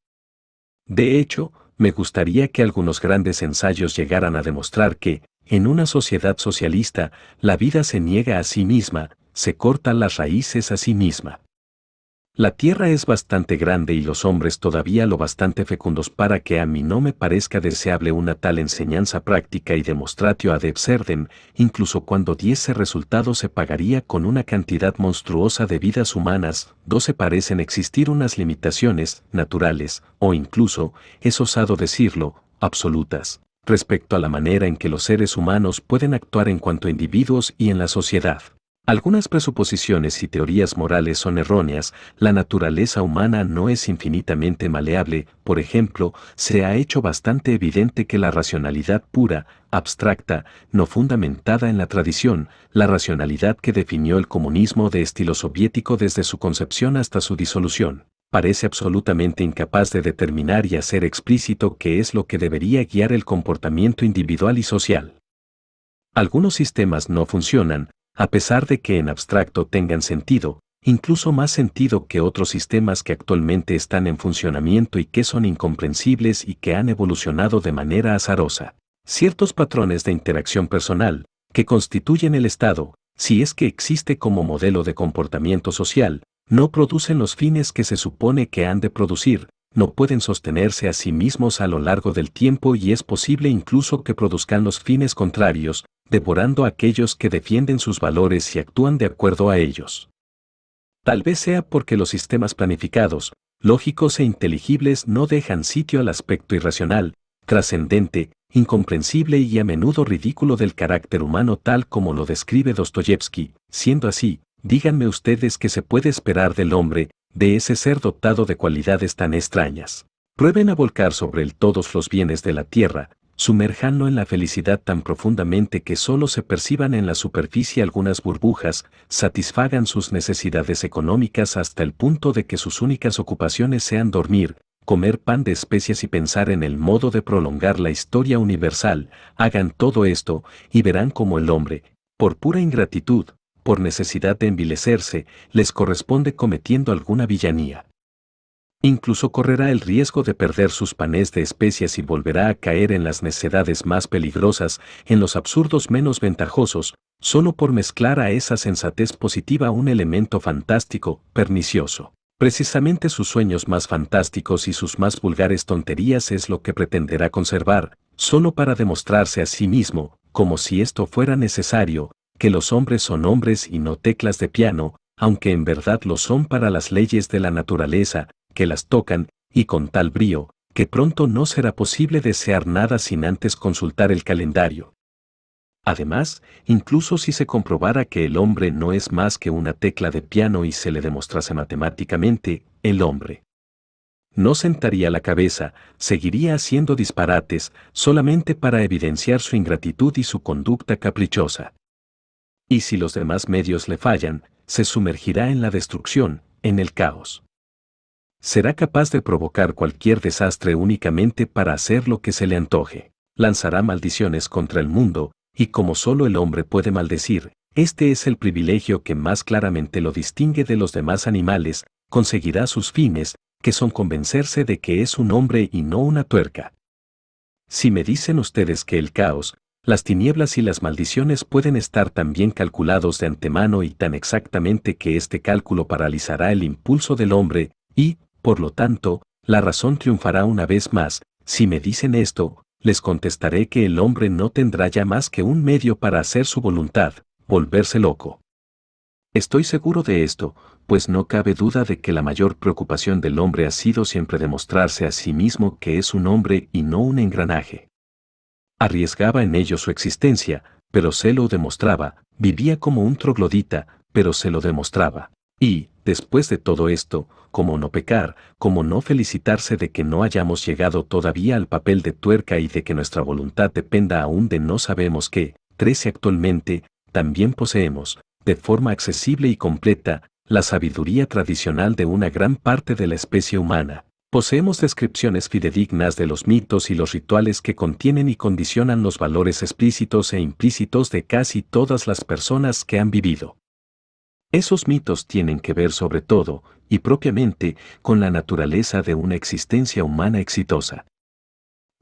De hecho, me gustaría que algunos grandes ensayos llegaran a demostrar que, en una sociedad socialista, la vida se niega a sí misma, se corta las raíces a sí misma. La tierra es bastante grande y los hombres todavía lo bastante fecundos para que a mí no me parezca deseable una tal enseñanza práctica y demostratio ad absurdem, incluso cuando diese resultado se pagaría con una cantidad monstruosa de vidas humanas, se parecen existir unas limitaciones, naturales, o incluso, es osado decirlo, absolutas, respecto a la manera en que los seres humanos pueden actuar en cuanto a individuos y en la sociedad. Algunas presuposiciones y teorías morales son erróneas, la naturaleza humana no es infinitamente maleable, por ejemplo, se ha hecho bastante evidente que la racionalidad pura, abstracta, no fundamentada en la tradición, la racionalidad que definió el comunismo de estilo soviético desde su concepción hasta su disolución, parece absolutamente incapaz de determinar y hacer explícito qué es lo que debería guiar el comportamiento individual y social. Algunos sistemas no funcionan, a pesar de que en abstracto tengan sentido, incluso más sentido que otros sistemas que actualmente están en funcionamiento y que son incomprensibles y que han evolucionado de manera azarosa. Ciertos patrones de interacción personal, que constituyen el Estado, si es que existe como modelo de comportamiento social, no producen los fines que se supone que han de producir, no pueden sostenerse a sí mismos a lo largo del tiempo y es posible incluso que produzcan los fines contrarios, devorando a aquellos que defienden sus valores y actúan de acuerdo a ellos. Tal vez sea porque los sistemas planificados, lógicos e inteligibles no dejan sitio al aspecto irracional, trascendente, incomprensible y a menudo ridículo del carácter humano tal como lo describe Dostoyevsky, siendo así, díganme ustedes qué se puede esperar del hombre, de ese ser dotado de cualidades tan extrañas. Prueben a volcar sobre él todos los bienes de la tierra, sumerjanlo en la felicidad tan profundamente que solo se perciban en la superficie algunas burbujas, satisfagan sus necesidades económicas hasta el punto de que sus únicas ocupaciones sean dormir, comer pan de especias y pensar en el modo de prolongar la historia universal, hagan todo esto y verán cómo el hombre, por pura ingratitud, por necesidad de envilecerse, les corresponde cometiendo alguna villanía. Incluso correrá el riesgo de perder sus panes de especias y volverá a caer en las necedades más peligrosas, en los absurdos menos ventajosos, solo por mezclar a esa sensatez positiva un elemento fantástico, pernicioso. Precisamente sus sueños más fantásticos y sus más vulgares tonterías es lo que pretenderá conservar, solo para demostrarse a sí mismo, como si esto fuera necesario, que los hombres son hombres y no teclas de piano, aunque en verdad lo son para las leyes de la naturaleza, que las tocan, y con tal brío, que pronto no será posible desear nada sin antes consultar el calendario. Además, incluso si se comprobara que el hombre no es más que una tecla de piano y se le demostrase matemáticamente, el hombre no sentaría la cabeza, seguiría haciendo disparates, solamente para evidenciar su ingratitud y su conducta caprichosa y si los demás medios le fallan, se sumergirá en la destrucción, en el caos. Será capaz de provocar cualquier desastre únicamente para hacer lo que se le antoje. Lanzará maldiciones contra el mundo, y como solo el hombre puede maldecir, este es el privilegio que más claramente lo distingue de los demás animales, conseguirá sus fines, que son convencerse de que es un hombre y no una tuerca. Si me dicen ustedes que el caos, las tinieblas y las maldiciones pueden estar tan bien calculados de antemano y tan exactamente que este cálculo paralizará el impulso del hombre, y, por lo tanto, la razón triunfará una vez más, si me dicen esto, les contestaré que el hombre no tendrá ya más que un medio para hacer su voluntad, volverse loco. Estoy seguro de esto, pues no cabe duda de que la mayor preocupación del hombre ha sido siempre demostrarse a sí mismo que es un hombre y no un engranaje. Arriesgaba en ello su existencia, pero se lo demostraba, vivía como un troglodita, pero se lo demostraba. Y, después de todo esto, como no pecar, como no felicitarse de que no hayamos llegado todavía al papel de tuerca y de que nuestra voluntad dependa aún de no sabemos qué, trece actualmente, también poseemos, de forma accesible y completa, la sabiduría tradicional de una gran parte de la especie humana poseemos descripciones fidedignas de los mitos y los rituales que contienen y condicionan los valores explícitos e implícitos de casi todas las personas que han vivido. Esos mitos tienen que ver sobre todo, y propiamente, con la naturaleza de una existencia humana exitosa.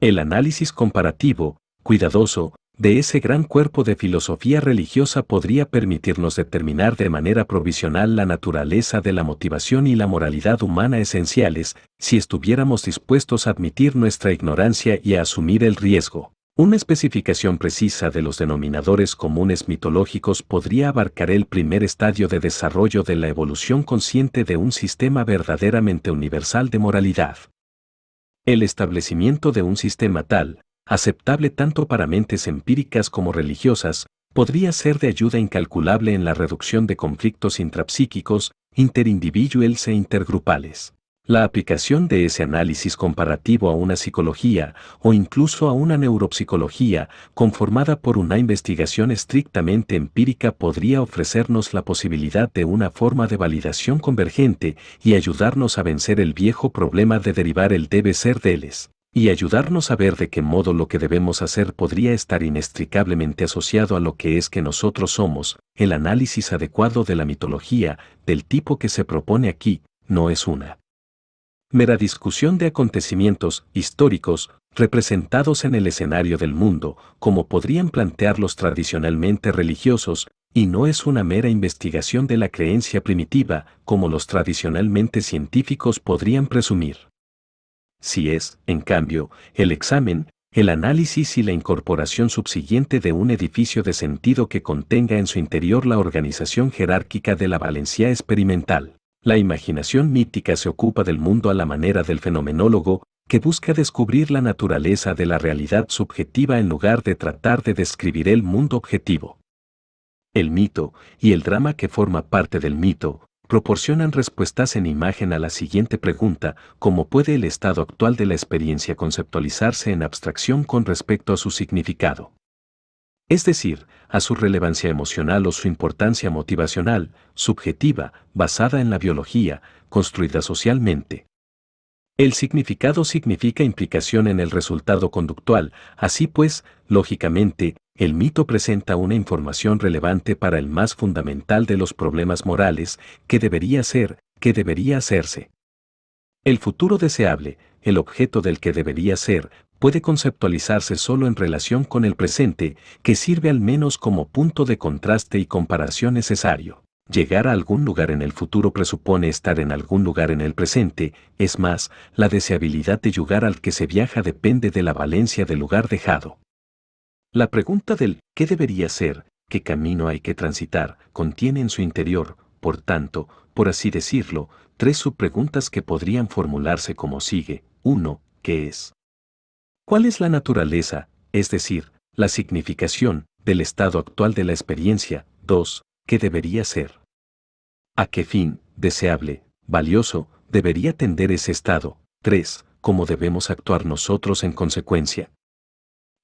El análisis comparativo, cuidadoso, de ese gran cuerpo de filosofía religiosa podría permitirnos determinar de manera provisional la naturaleza de la motivación y la moralidad humana esenciales, si estuviéramos dispuestos a admitir nuestra ignorancia y a asumir el riesgo. Una especificación precisa de los denominadores comunes mitológicos podría abarcar el primer estadio de desarrollo de la evolución consciente de un sistema verdaderamente universal de moralidad. El establecimiento de un sistema tal, aceptable tanto para mentes empíricas como religiosas, podría ser de ayuda incalculable en la reducción de conflictos intrapsíquicos, interindividuales e intergrupales. La aplicación de ese análisis comparativo a una psicología o incluso a una neuropsicología conformada por una investigación estrictamente empírica podría ofrecernos la posibilidad de una forma de validación convergente y ayudarnos a vencer el viejo problema de derivar el debe ser él y ayudarnos a ver de qué modo lo que debemos hacer podría estar inextricablemente asociado a lo que es que nosotros somos, el análisis adecuado de la mitología, del tipo que se propone aquí, no es una mera discusión de acontecimientos históricos representados en el escenario del mundo, como podrían plantear los tradicionalmente religiosos, y no es una mera investigación de la creencia primitiva, como los tradicionalmente científicos podrían presumir. Si es, en cambio, el examen, el análisis y la incorporación subsiguiente de un edificio de sentido que contenga en su interior la organización jerárquica de la valencia experimental. La imaginación mítica se ocupa del mundo a la manera del fenomenólogo, que busca descubrir la naturaleza de la realidad subjetiva en lugar de tratar de describir el mundo objetivo. El mito, y el drama que forma parte del mito, proporcionan respuestas en imagen a la siguiente pregunta, ¿cómo puede el estado actual de la experiencia conceptualizarse en abstracción con respecto a su significado? Es decir, a su relevancia emocional o su importancia motivacional, subjetiva, basada en la biología, construida socialmente. El significado significa implicación en el resultado conductual, así pues, lógicamente, el mito presenta una información relevante para el más fundamental de los problemas morales, que debería ser, que debería hacerse. El futuro deseable, el objeto del que debería ser, puede conceptualizarse solo en relación con el presente, que sirve al menos como punto de contraste y comparación necesario. Llegar a algún lugar en el futuro presupone estar en algún lugar en el presente, es más, la deseabilidad de llegar al que se viaja depende de la valencia del lugar dejado. La pregunta del ¿qué debería ser? ¿Qué camino hay que transitar? contiene en su interior, por tanto, por así decirlo, tres subpreguntas que podrían formularse como sigue. 1. ¿Qué es? ¿Cuál es la naturaleza, es decir, la significación, del estado actual de la experiencia? 2. ¿Qué debería ser. ¿A qué fin, deseable, valioso, debería tender ese estado? 3. ¿Cómo debemos actuar nosotros en consecuencia?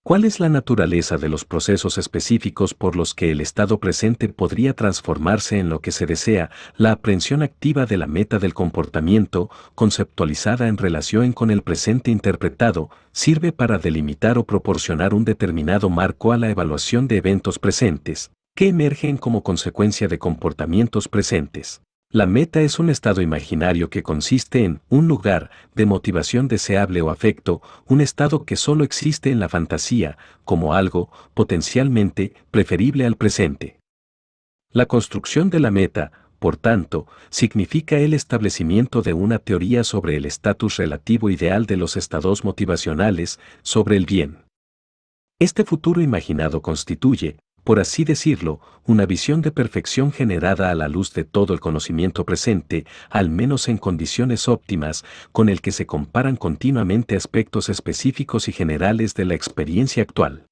¿Cuál es la naturaleza de los procesos específicos por los que el estado presente podría transformarse en lo que se desea, la aprehensión activa de la meta del comportamiento, conceptualizada en relación con el presente interpretado, sirve para delimitar o proporcionar un determinado marco a la evaluación de eventos presentes? que emergen como consecuencia de comportamientos presentes. La meta es un estado imaginario que consiste en un lugar de motivación deseable o afecto, un estado que solo existe en la fantasía, como algo potencialmente preferible al presente. La construcción de la meta, por tanto, significa el establecimiento de una teoría sobre el estatus relativo ideal de los estados motivacionales sobre el bien. Este futuro imaginado constituye, por así decirlo, una visión de perfección generada a la luz de todo el conocimiento presente, al menos en condiciones óptimas, con el que se comparan continuamente aspectos específicos y generales de la experiencia actual.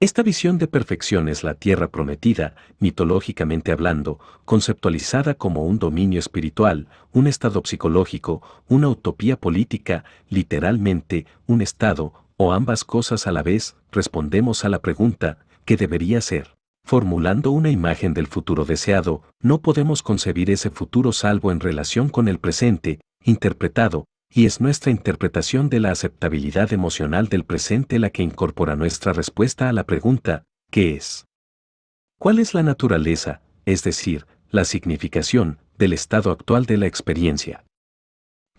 Esta visión de perfección es la tierra prometida, mitológicamente hablando, conceptualizada como un dominio espiritual, un estado psicológico, una utopía política, literalmente, un estado, o ambas cosas a la vez, respondemos a la pregunta, que debería ser. Formulando una imagen del futuro deseado, no podemos concebir ese futuro salvo en relación con el presente, interpretado, y es nuestra interpretación de la aceptabilidad emocional del presente la que incorpora nuestra respuesta a la pregunta, ¿qué es? ¿Cuál es la naturaleza, es decir, la significación, del estado actual de la experiencia?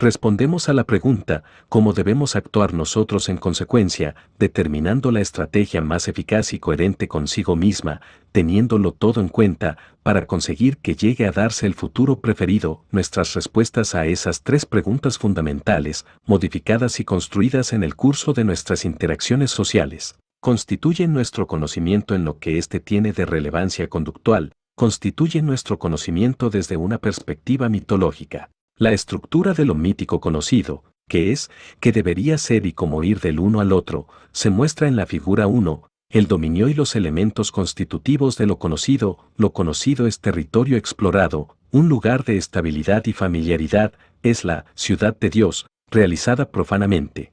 respondemos a la pregunta, ¿cómo debemos actuar nosotros en consecuencia, determinando la estrategia más eficaz y coherente consigo misma, teniéndolo todo en cuenta, para conseguir que llegue a darse el futuro preferido? Nuestras respuestas a esas tres preguntas fundamentales, modificadas y construidas en el curso de nuestras interacciones sociales, constituyen nuestro conocimiento en lo que éste tiene de relevancia conductual, constituyen nuestro conocimiento desde una perspectiva mitológica. La estructura de lo mítico conocido, que es, que debería ser y como ir del uno al otro, se muestra en la figura 1, el dominio y los elementos constitutivos de lo conocido, lo conocido es territorio explorado, un lugar de estabilidad y familiaridad, es la ciudad de Dios, realizada profanamente.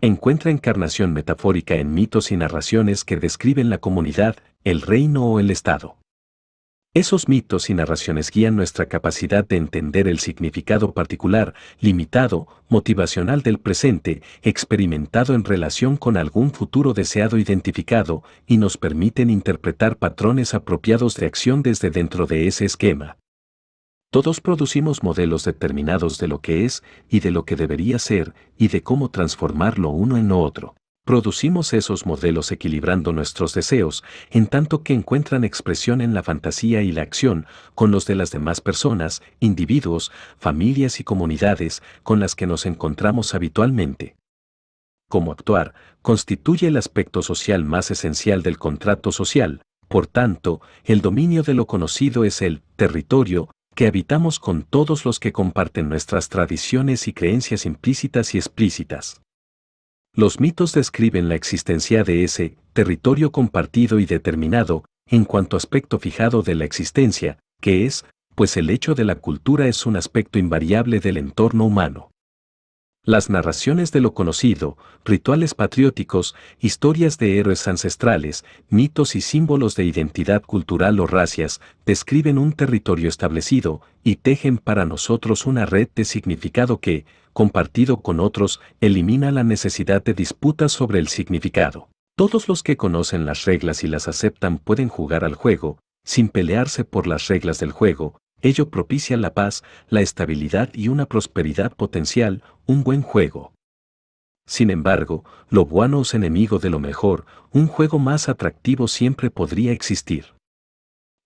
Encuentra encarnación metafórica en mitos y narraciones que describen la comunidad, el reino o el Estado. Esos mitos y narraciones guían nuestra capacidad de entender el significado particular, limitado, motivacional del presente, experimentado en relación con algún futuro deseado identificado, y nos permiten interpretar patrones apropiados de acción desde dentro de ese esquema. Todos producimos modelos determinados de lo que es y de lo que debería ser y de cómo transformarlo uno en lo otro producimos esos modelos equilibrando nuestros deseos, en tanto que encuentran expresión en la fantasía y la acción con los de las demás personas, individuos, familias y comunidades con las que nos encontramos habitualmente. Cómo actuar constituye el aspecto social más esencial del contrato social, por tanto, el dominio de lo conocido es el territorio que habitamos con todos los que comparten nuestras tradiciones y creencias implícitas y explícitas. Los mitos describen la existencia de ese territorio compartido y determinado en cuanto aspecto fijado de la existencia, que es, pues el hecho de la cultura es un aspecto invariable del entorno humano. Las narraciones de lo conocido, rituales patrióticos, historias de héroes ancestrales, mitos y símbolos de identidad cultural o racias describen un territorio establecido y tejen para nosotros una red de significado que, compartido con otros, elimina la necesidad de disputas sobre el significado. Todos los que conocen las reglas y las aceptan pueden jugar al juego, sin pelearse por las reglas del juego, Ello propicia la paz, la estabilidad y una prosperidad potencial, un buen juego. Sin embargo, lo bueno es enemigo de lo mejor, un juego más atractivo siempre podría existir.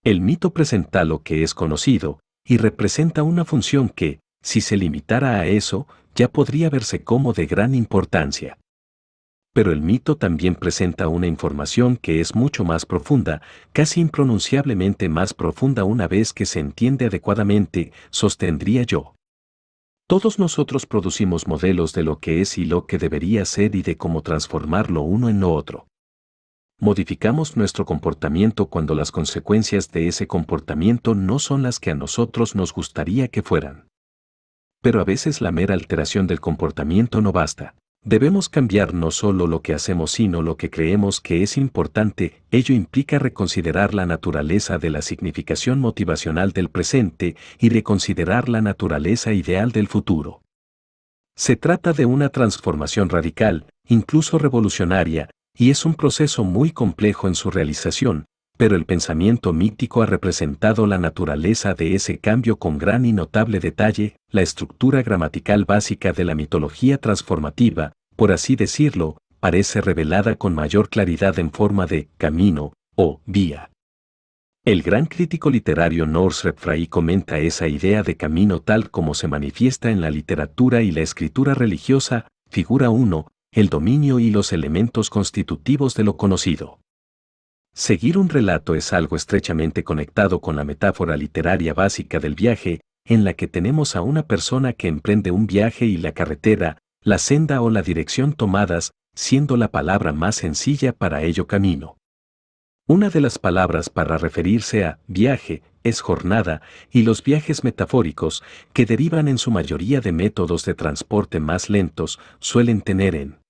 El mito presenta lo que es conocido, y representa una función que, si se limitara a eso, ya podría verse como de gran importancia pero el mito también presenta una información que es mucho más profunda, casi impronunciablemente más profunda una vez que se entiende adecuadamente, sostendría yo. Todos nosotros producimos modelos de lo que es y lo que debería ser y de cómo transformarlo uno en lo otro. Modificamos nuestro comportamiento cuando las consecuencias de ese comportamiento no son las que a nosotros nos gustaría que fueran. Pero a veces la mera alteración del comportamiento no basta. Debemos cambiar no solo lo que hacemos sino lo que creemos que es importante, ello implica reconsiderar la naturaleza de la significación motivacional del presente y reconsiderar la naturaleza ideal del futuro. Se trata de una transformación radical, incluso revolucionaria, y es un proceso muy complejo en su realización, pero el pensamiento mítico ha representado la naturaleza de ese cambio con gran y notable detalle, la estructura gramatical básica de la mitología transformativa, por así decirlo, parece revelada con mayor claridad en forma de camino o vía. El gran crítico literario Norse comenta esa idea de camino tal como se manifiesta en la literatura y la escritura religiosa, figura 1, el dominio y los elementos constitutivos de lo conocido. Seguir un relato es algo estrechamente conectado con la metáfora literaria básica del viaje, en la que tenemos a una persona que emprende un viaje y la carretera, la senda o la dirección tomadas, siendo la palabra más sencilla para ello camino. Una de las palabras para referirse a viaje es jornada y los viajes metafóricos, que derivan en su mayoría de métodos de transporte más lentos, suelen tener en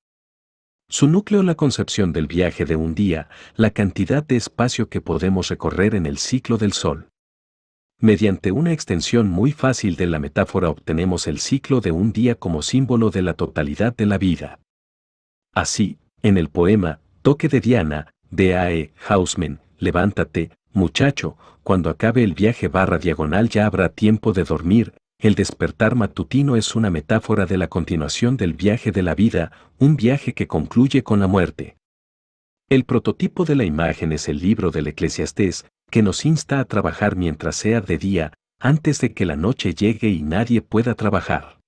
su núcleo la concepción del viaje de un día, la cantidad de espacio que podemos recorrer en el ciclo del Sol. Mediante una extensión muy fácil de la metáfora obtenemos el ciclo de un día como símbolo de la totalidad de la vida. Así, en el poema Toque de Diana, de A.E. Hausman, levántate, muchacho, cuando acabe el viaje barra diagonal ya habrá tiempo de dormir, el despertar matutino es una metáfora de la continuación del viaje de la vida, un viaje que concluye con la muerte. El prototipo de la imagen es el libro del eclesiastés, que nos insta a trabajar mientras sea de día, antes de que la noche llegue y nadie pueda trabajar.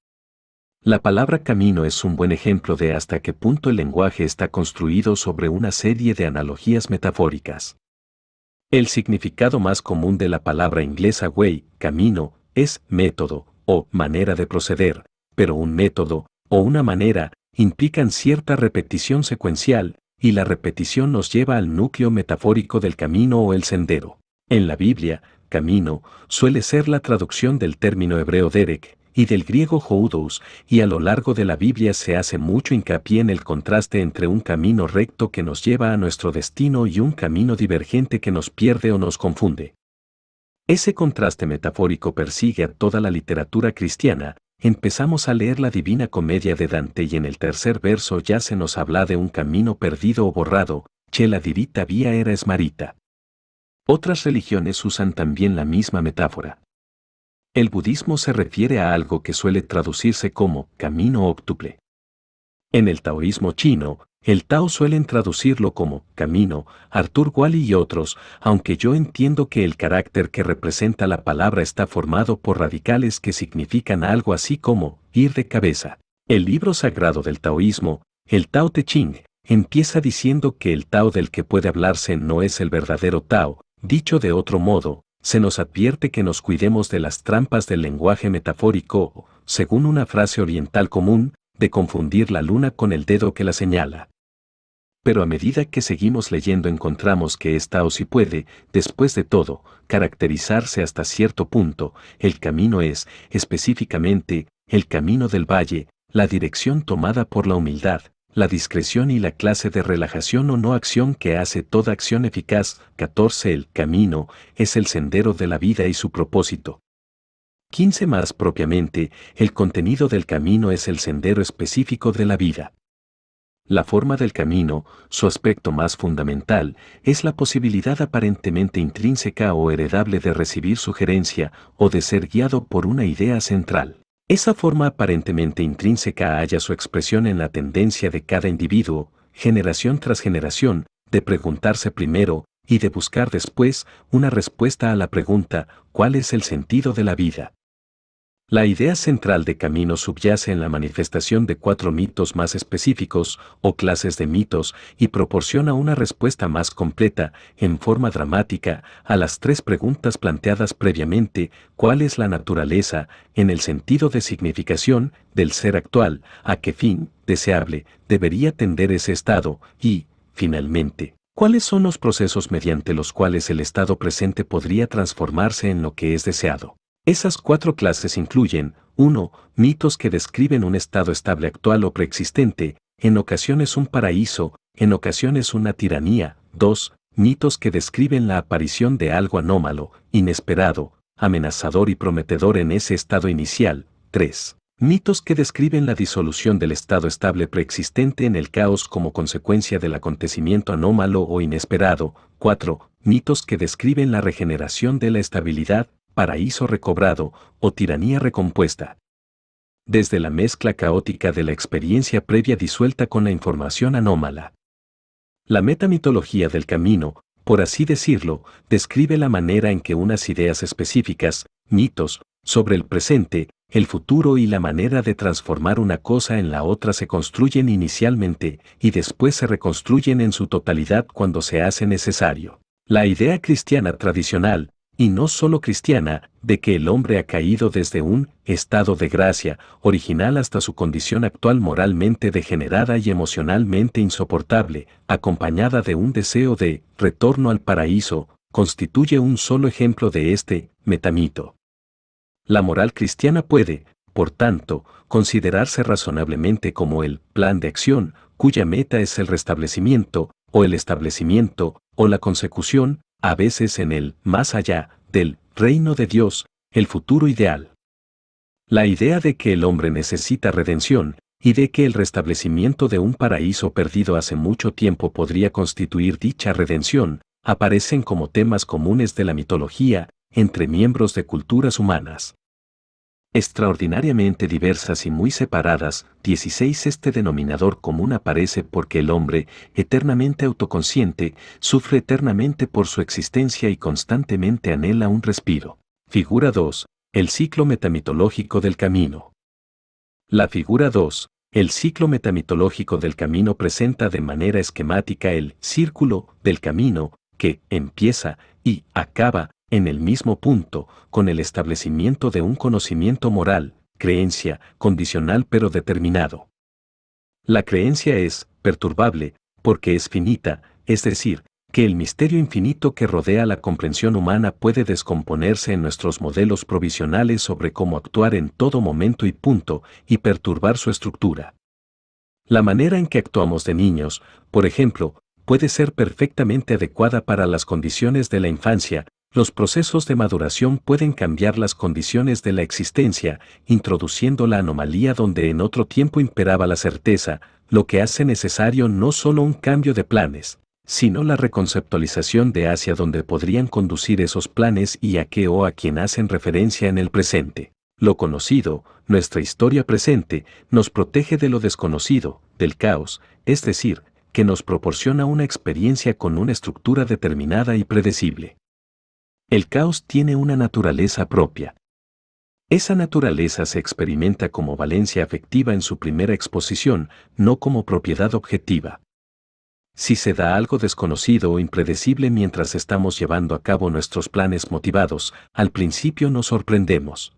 La palabra camino es un buen ejemplo de hasta qué punto el lenguaje está construido sobre una serie de analogías metafóricas. El significado más común de la palabra inglesa way, camino, es método o manera de proceder, pero un método o una manera implican cierta repetición secuencial, y la repetición nos lleva al núcleo metafórico del camino o el sendero. En la Biblia, camino suele ser la traducción del término hebreo derek y del griego hodos y a lo largo de la Biblia se hace mucho hincapié en el contraste entre un camino recto que nos lleva a nuestro destino y un camino divergente que nos pierde o nos confunde. Ese contraste metafórico persigue a toda la literatura cristiana. Empezamos a leer la Divina Comedia de Dante y en el tercer verso ya se nos habla de un camino perdido o borrado, che la dirita vía era esmarita. Otras religiones usan también la misma metáfora. El budismo se refiere a algo que suele traducirse como camino óctuple. En el taoísmo chino, el Tao suelen traducirlo como camino, Arthur Wally y otros, aunque yo entiendo que el carácter que representa la palabra está formado por radicales que significan algo así como ir de cabeza. El libro sagrado del taoísmo, el Tao Te Ching, empieza diciendo que el Tao del que puede hablarse no es el verdadero Tao, dicho de otro modo, se nos advierte que nos cuidemos de las trampas del lenguaje metafórico, según una frase oriental común, de confundir la luna con el dedo que la señala pero a medida que seguimos leyendo encontramos que está o si puede, después de todo, caracterizarse hasta cierto punto, el camino es, específicamente, el camino del valle, la dirección tomada por la humildad, la discreción y la clase de relajación o no acción que hace toda acción eficaz. 14. El camino es el sendero de la vida y su propósito. 15. Más propiamente, el contenido del camino es el sendero específico de la vida. La forma del camino, su aspecto más fundamental, es la posibilidad aparentemente intrínseca o heredable de recibir sugerencia o de ser guiado por una idea central. Esa forma aparentemente intrínseca halla su expresión en la tendencia de cada individuo, generación tras generación, de preguntarse primero y de buscar después una respuesta a la pregunta ¿cuál es el sentido de la vida? La idea central de Camino subyace en la manifestación de cuatro mitos más específicos o clases de mitos y proporciona una respuesta más completa, en forma dramática, a las tres preguntas planteadas previamente, cuál es la naturaleza, en el sentido de significación, del ser actual, a qué fin, deseable, debería tender ese estado, y, finalmente, cuáles son los procesos mediante los cuales el estado presente podría transformarse en lo que es deseado. Esas cuatro clases incluyen 1. Mitos que describen un estado estable actual o preexistente, en ocasiones un paraíso, en ocasiones una tiranía. 2. Mitos que describen la aparición de algo anómalo, inesperado, amenazador y prometedor en ese estado inicial. 3. Mitos que describen la disolución del estado estable preexistente en el caos como consecuencia del acontecimiento anómalo o inesperado. 4. Mitos que describen la regeneración de la estabilidad, paraíso recobrado o tiranía recompuesta. Desde la mezcla caótica de la experiencia previa disuelta con la información anómala. La metamitología del camino, por así decirlo, describe la manera en que unas ideas específicas, mitos, sobre el presente, el futuro y la manera de transformar una cosa en la otra se construyen inicialmente y después se reconstruyen en su totalidad cuando se hace necesario. La idea cristiana tradicional, y no solo cristiana, de que el hombre ha caído desde un estado de gracia original hasta su condición actual moralmente degenerada y emocionalmente insoportable, acompañada de un deseo de retorno al paraíso, constituye un solo ejemplo de este metamito. La moral cristiana puede, por tanto, considerarse razonablemente como el plan de acción, cuya meta es el restablecimiento, o el establecimiento, o la consecución, a veces en el más allá del reino de Dios, el futuro ideal. La idea de que el hombre necesita redención, y de que el restablecimiento de un paraíso perdido hace mucho tiempo podría constituir dicha redención, aparecen como temas comunes de la mitología entre miembros de culturas humanas extraordinariamente diversas y muy separadas, 16 Este denominador común aparece porque el hombre, eternamente autoconsciente, sufre eternamente por su existencia y constantemente anhela un respiro. Figura 2. El ciclo metamitológico del camino. La figura 2. El ciclo metamitológico del camino presenta de manera esquemática el círculo del camino que empieza y acaba en el mismo punto, con el establecimiento de un conocimiento moral, creencia, condicional pero determinado. La creencia es perturbable, porque es finita, es decir, que el misterio infinito que rodea la comprensión humana puede descomponerse en nuestros modelos provisionales sobre cómo actuar en todo momento y punto, y perturbar su estructura. La manera en que actuamos de niños, por ejemplo, puede ser perfectamente adecuada para las condiciones de la infancia, los procesos de maduración pueden cambiar las condiciones de la existencia, introduciendo la anomalía donde en otro tiempo imperaba la certeza, lo que hace necesario no solo un cambio de planes, sino la reconceptualización de hacia dónde podrían conducir esos planes y a qué o a quién hacen referencia en el presente. Lo conocido, nuestra historia presente, nos protege de lo desconocido, del caos, es decir, que nos proporciona una experiencia con una estructura determinada y predecible el caos tiene una naturaleza propia. Esa naturaleza se experimenta como valencia afectiva en su primera exposición, no como propiedad objetiva. Si se da algo desconocido o impredecible mientras estamos llevando a cabo nuestros planes motivados, al principio nos sorprendemos.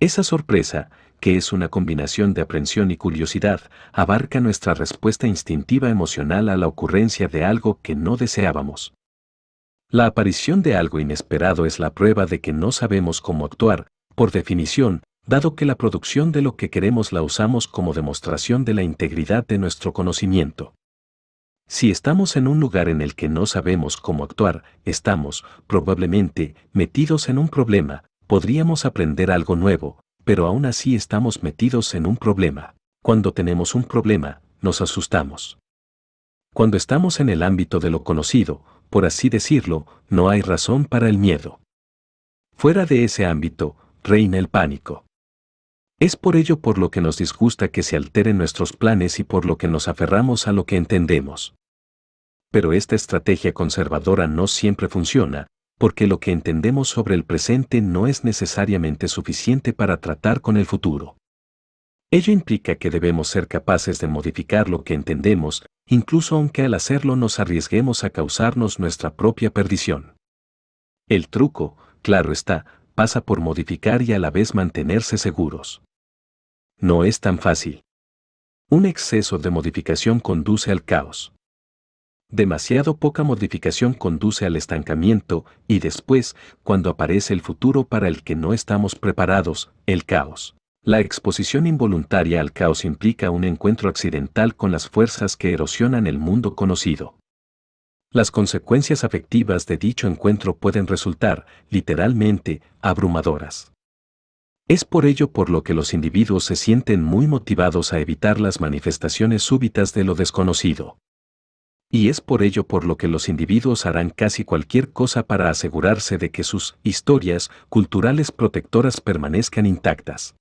Esa sorpresa, que es una combinación de aprensión y curiosidad, abarca nuestra respuesta instintiva emocional a la ocurrencia de algo que no deseábamos. La aparición de algo inesperado es la prueba de que no sabemos cómo actuar, por definición, dado que la producción de lo que queremos la usamos como demostración de la integridad de nuestro conocimiento. Si estamos en un lugar en el que no sabemos cómo actuar, estamos, probablemente, metidos en un problema, podríamos aprender algo nuevo, pero aún así estamos metidos en un problema. Cuando tenemos un problema, nos asustamos. Cuando estamos en el ámbito de lo conocido, por así decirlo, no hay razón para el miedo. Fuera de ese ámbito, reina el pánico. Es por ello por lo que nos disgusta que se alteren nuestros planes y por lo que nos aferramos a lo que entendemos. Pero esta estrategia conservadora no siempre funciona, porque lo que entendemos sobre el presente no es necesariamente suficiente para tratar con el futuro. Ello implica que debemos ser capaces de modificar lo que entendemos, incluso aunque al hacerlo nos arriesguemos a causarnos nuestra propia perdición. El truco, claro está, pasa por modificar y a la vez mantenerse seguros. No es tan fácil. Un exceso de modificación conduce al caos. Demasiado poca modificación conduce al estancamiento y después, cuando aparece el futuro para el que no estamos preparados, el caos. La exposición involuntaria al caos implica un encuentro accidental con las fuerzas que erosionan el mundo conocido. Las consecuencias afectivas de dicho encuentro pueden resultar, literalmente, abrumadoras. Es por ello por lo que los individuos se sienten muy motivados a evitar las manifestaciones súbitas de lo desconocido. Y es por ello por lo que los individuos harán casi cualquier cosa para asegurarse de que sus historias culturales protectoras permanezcan intactas.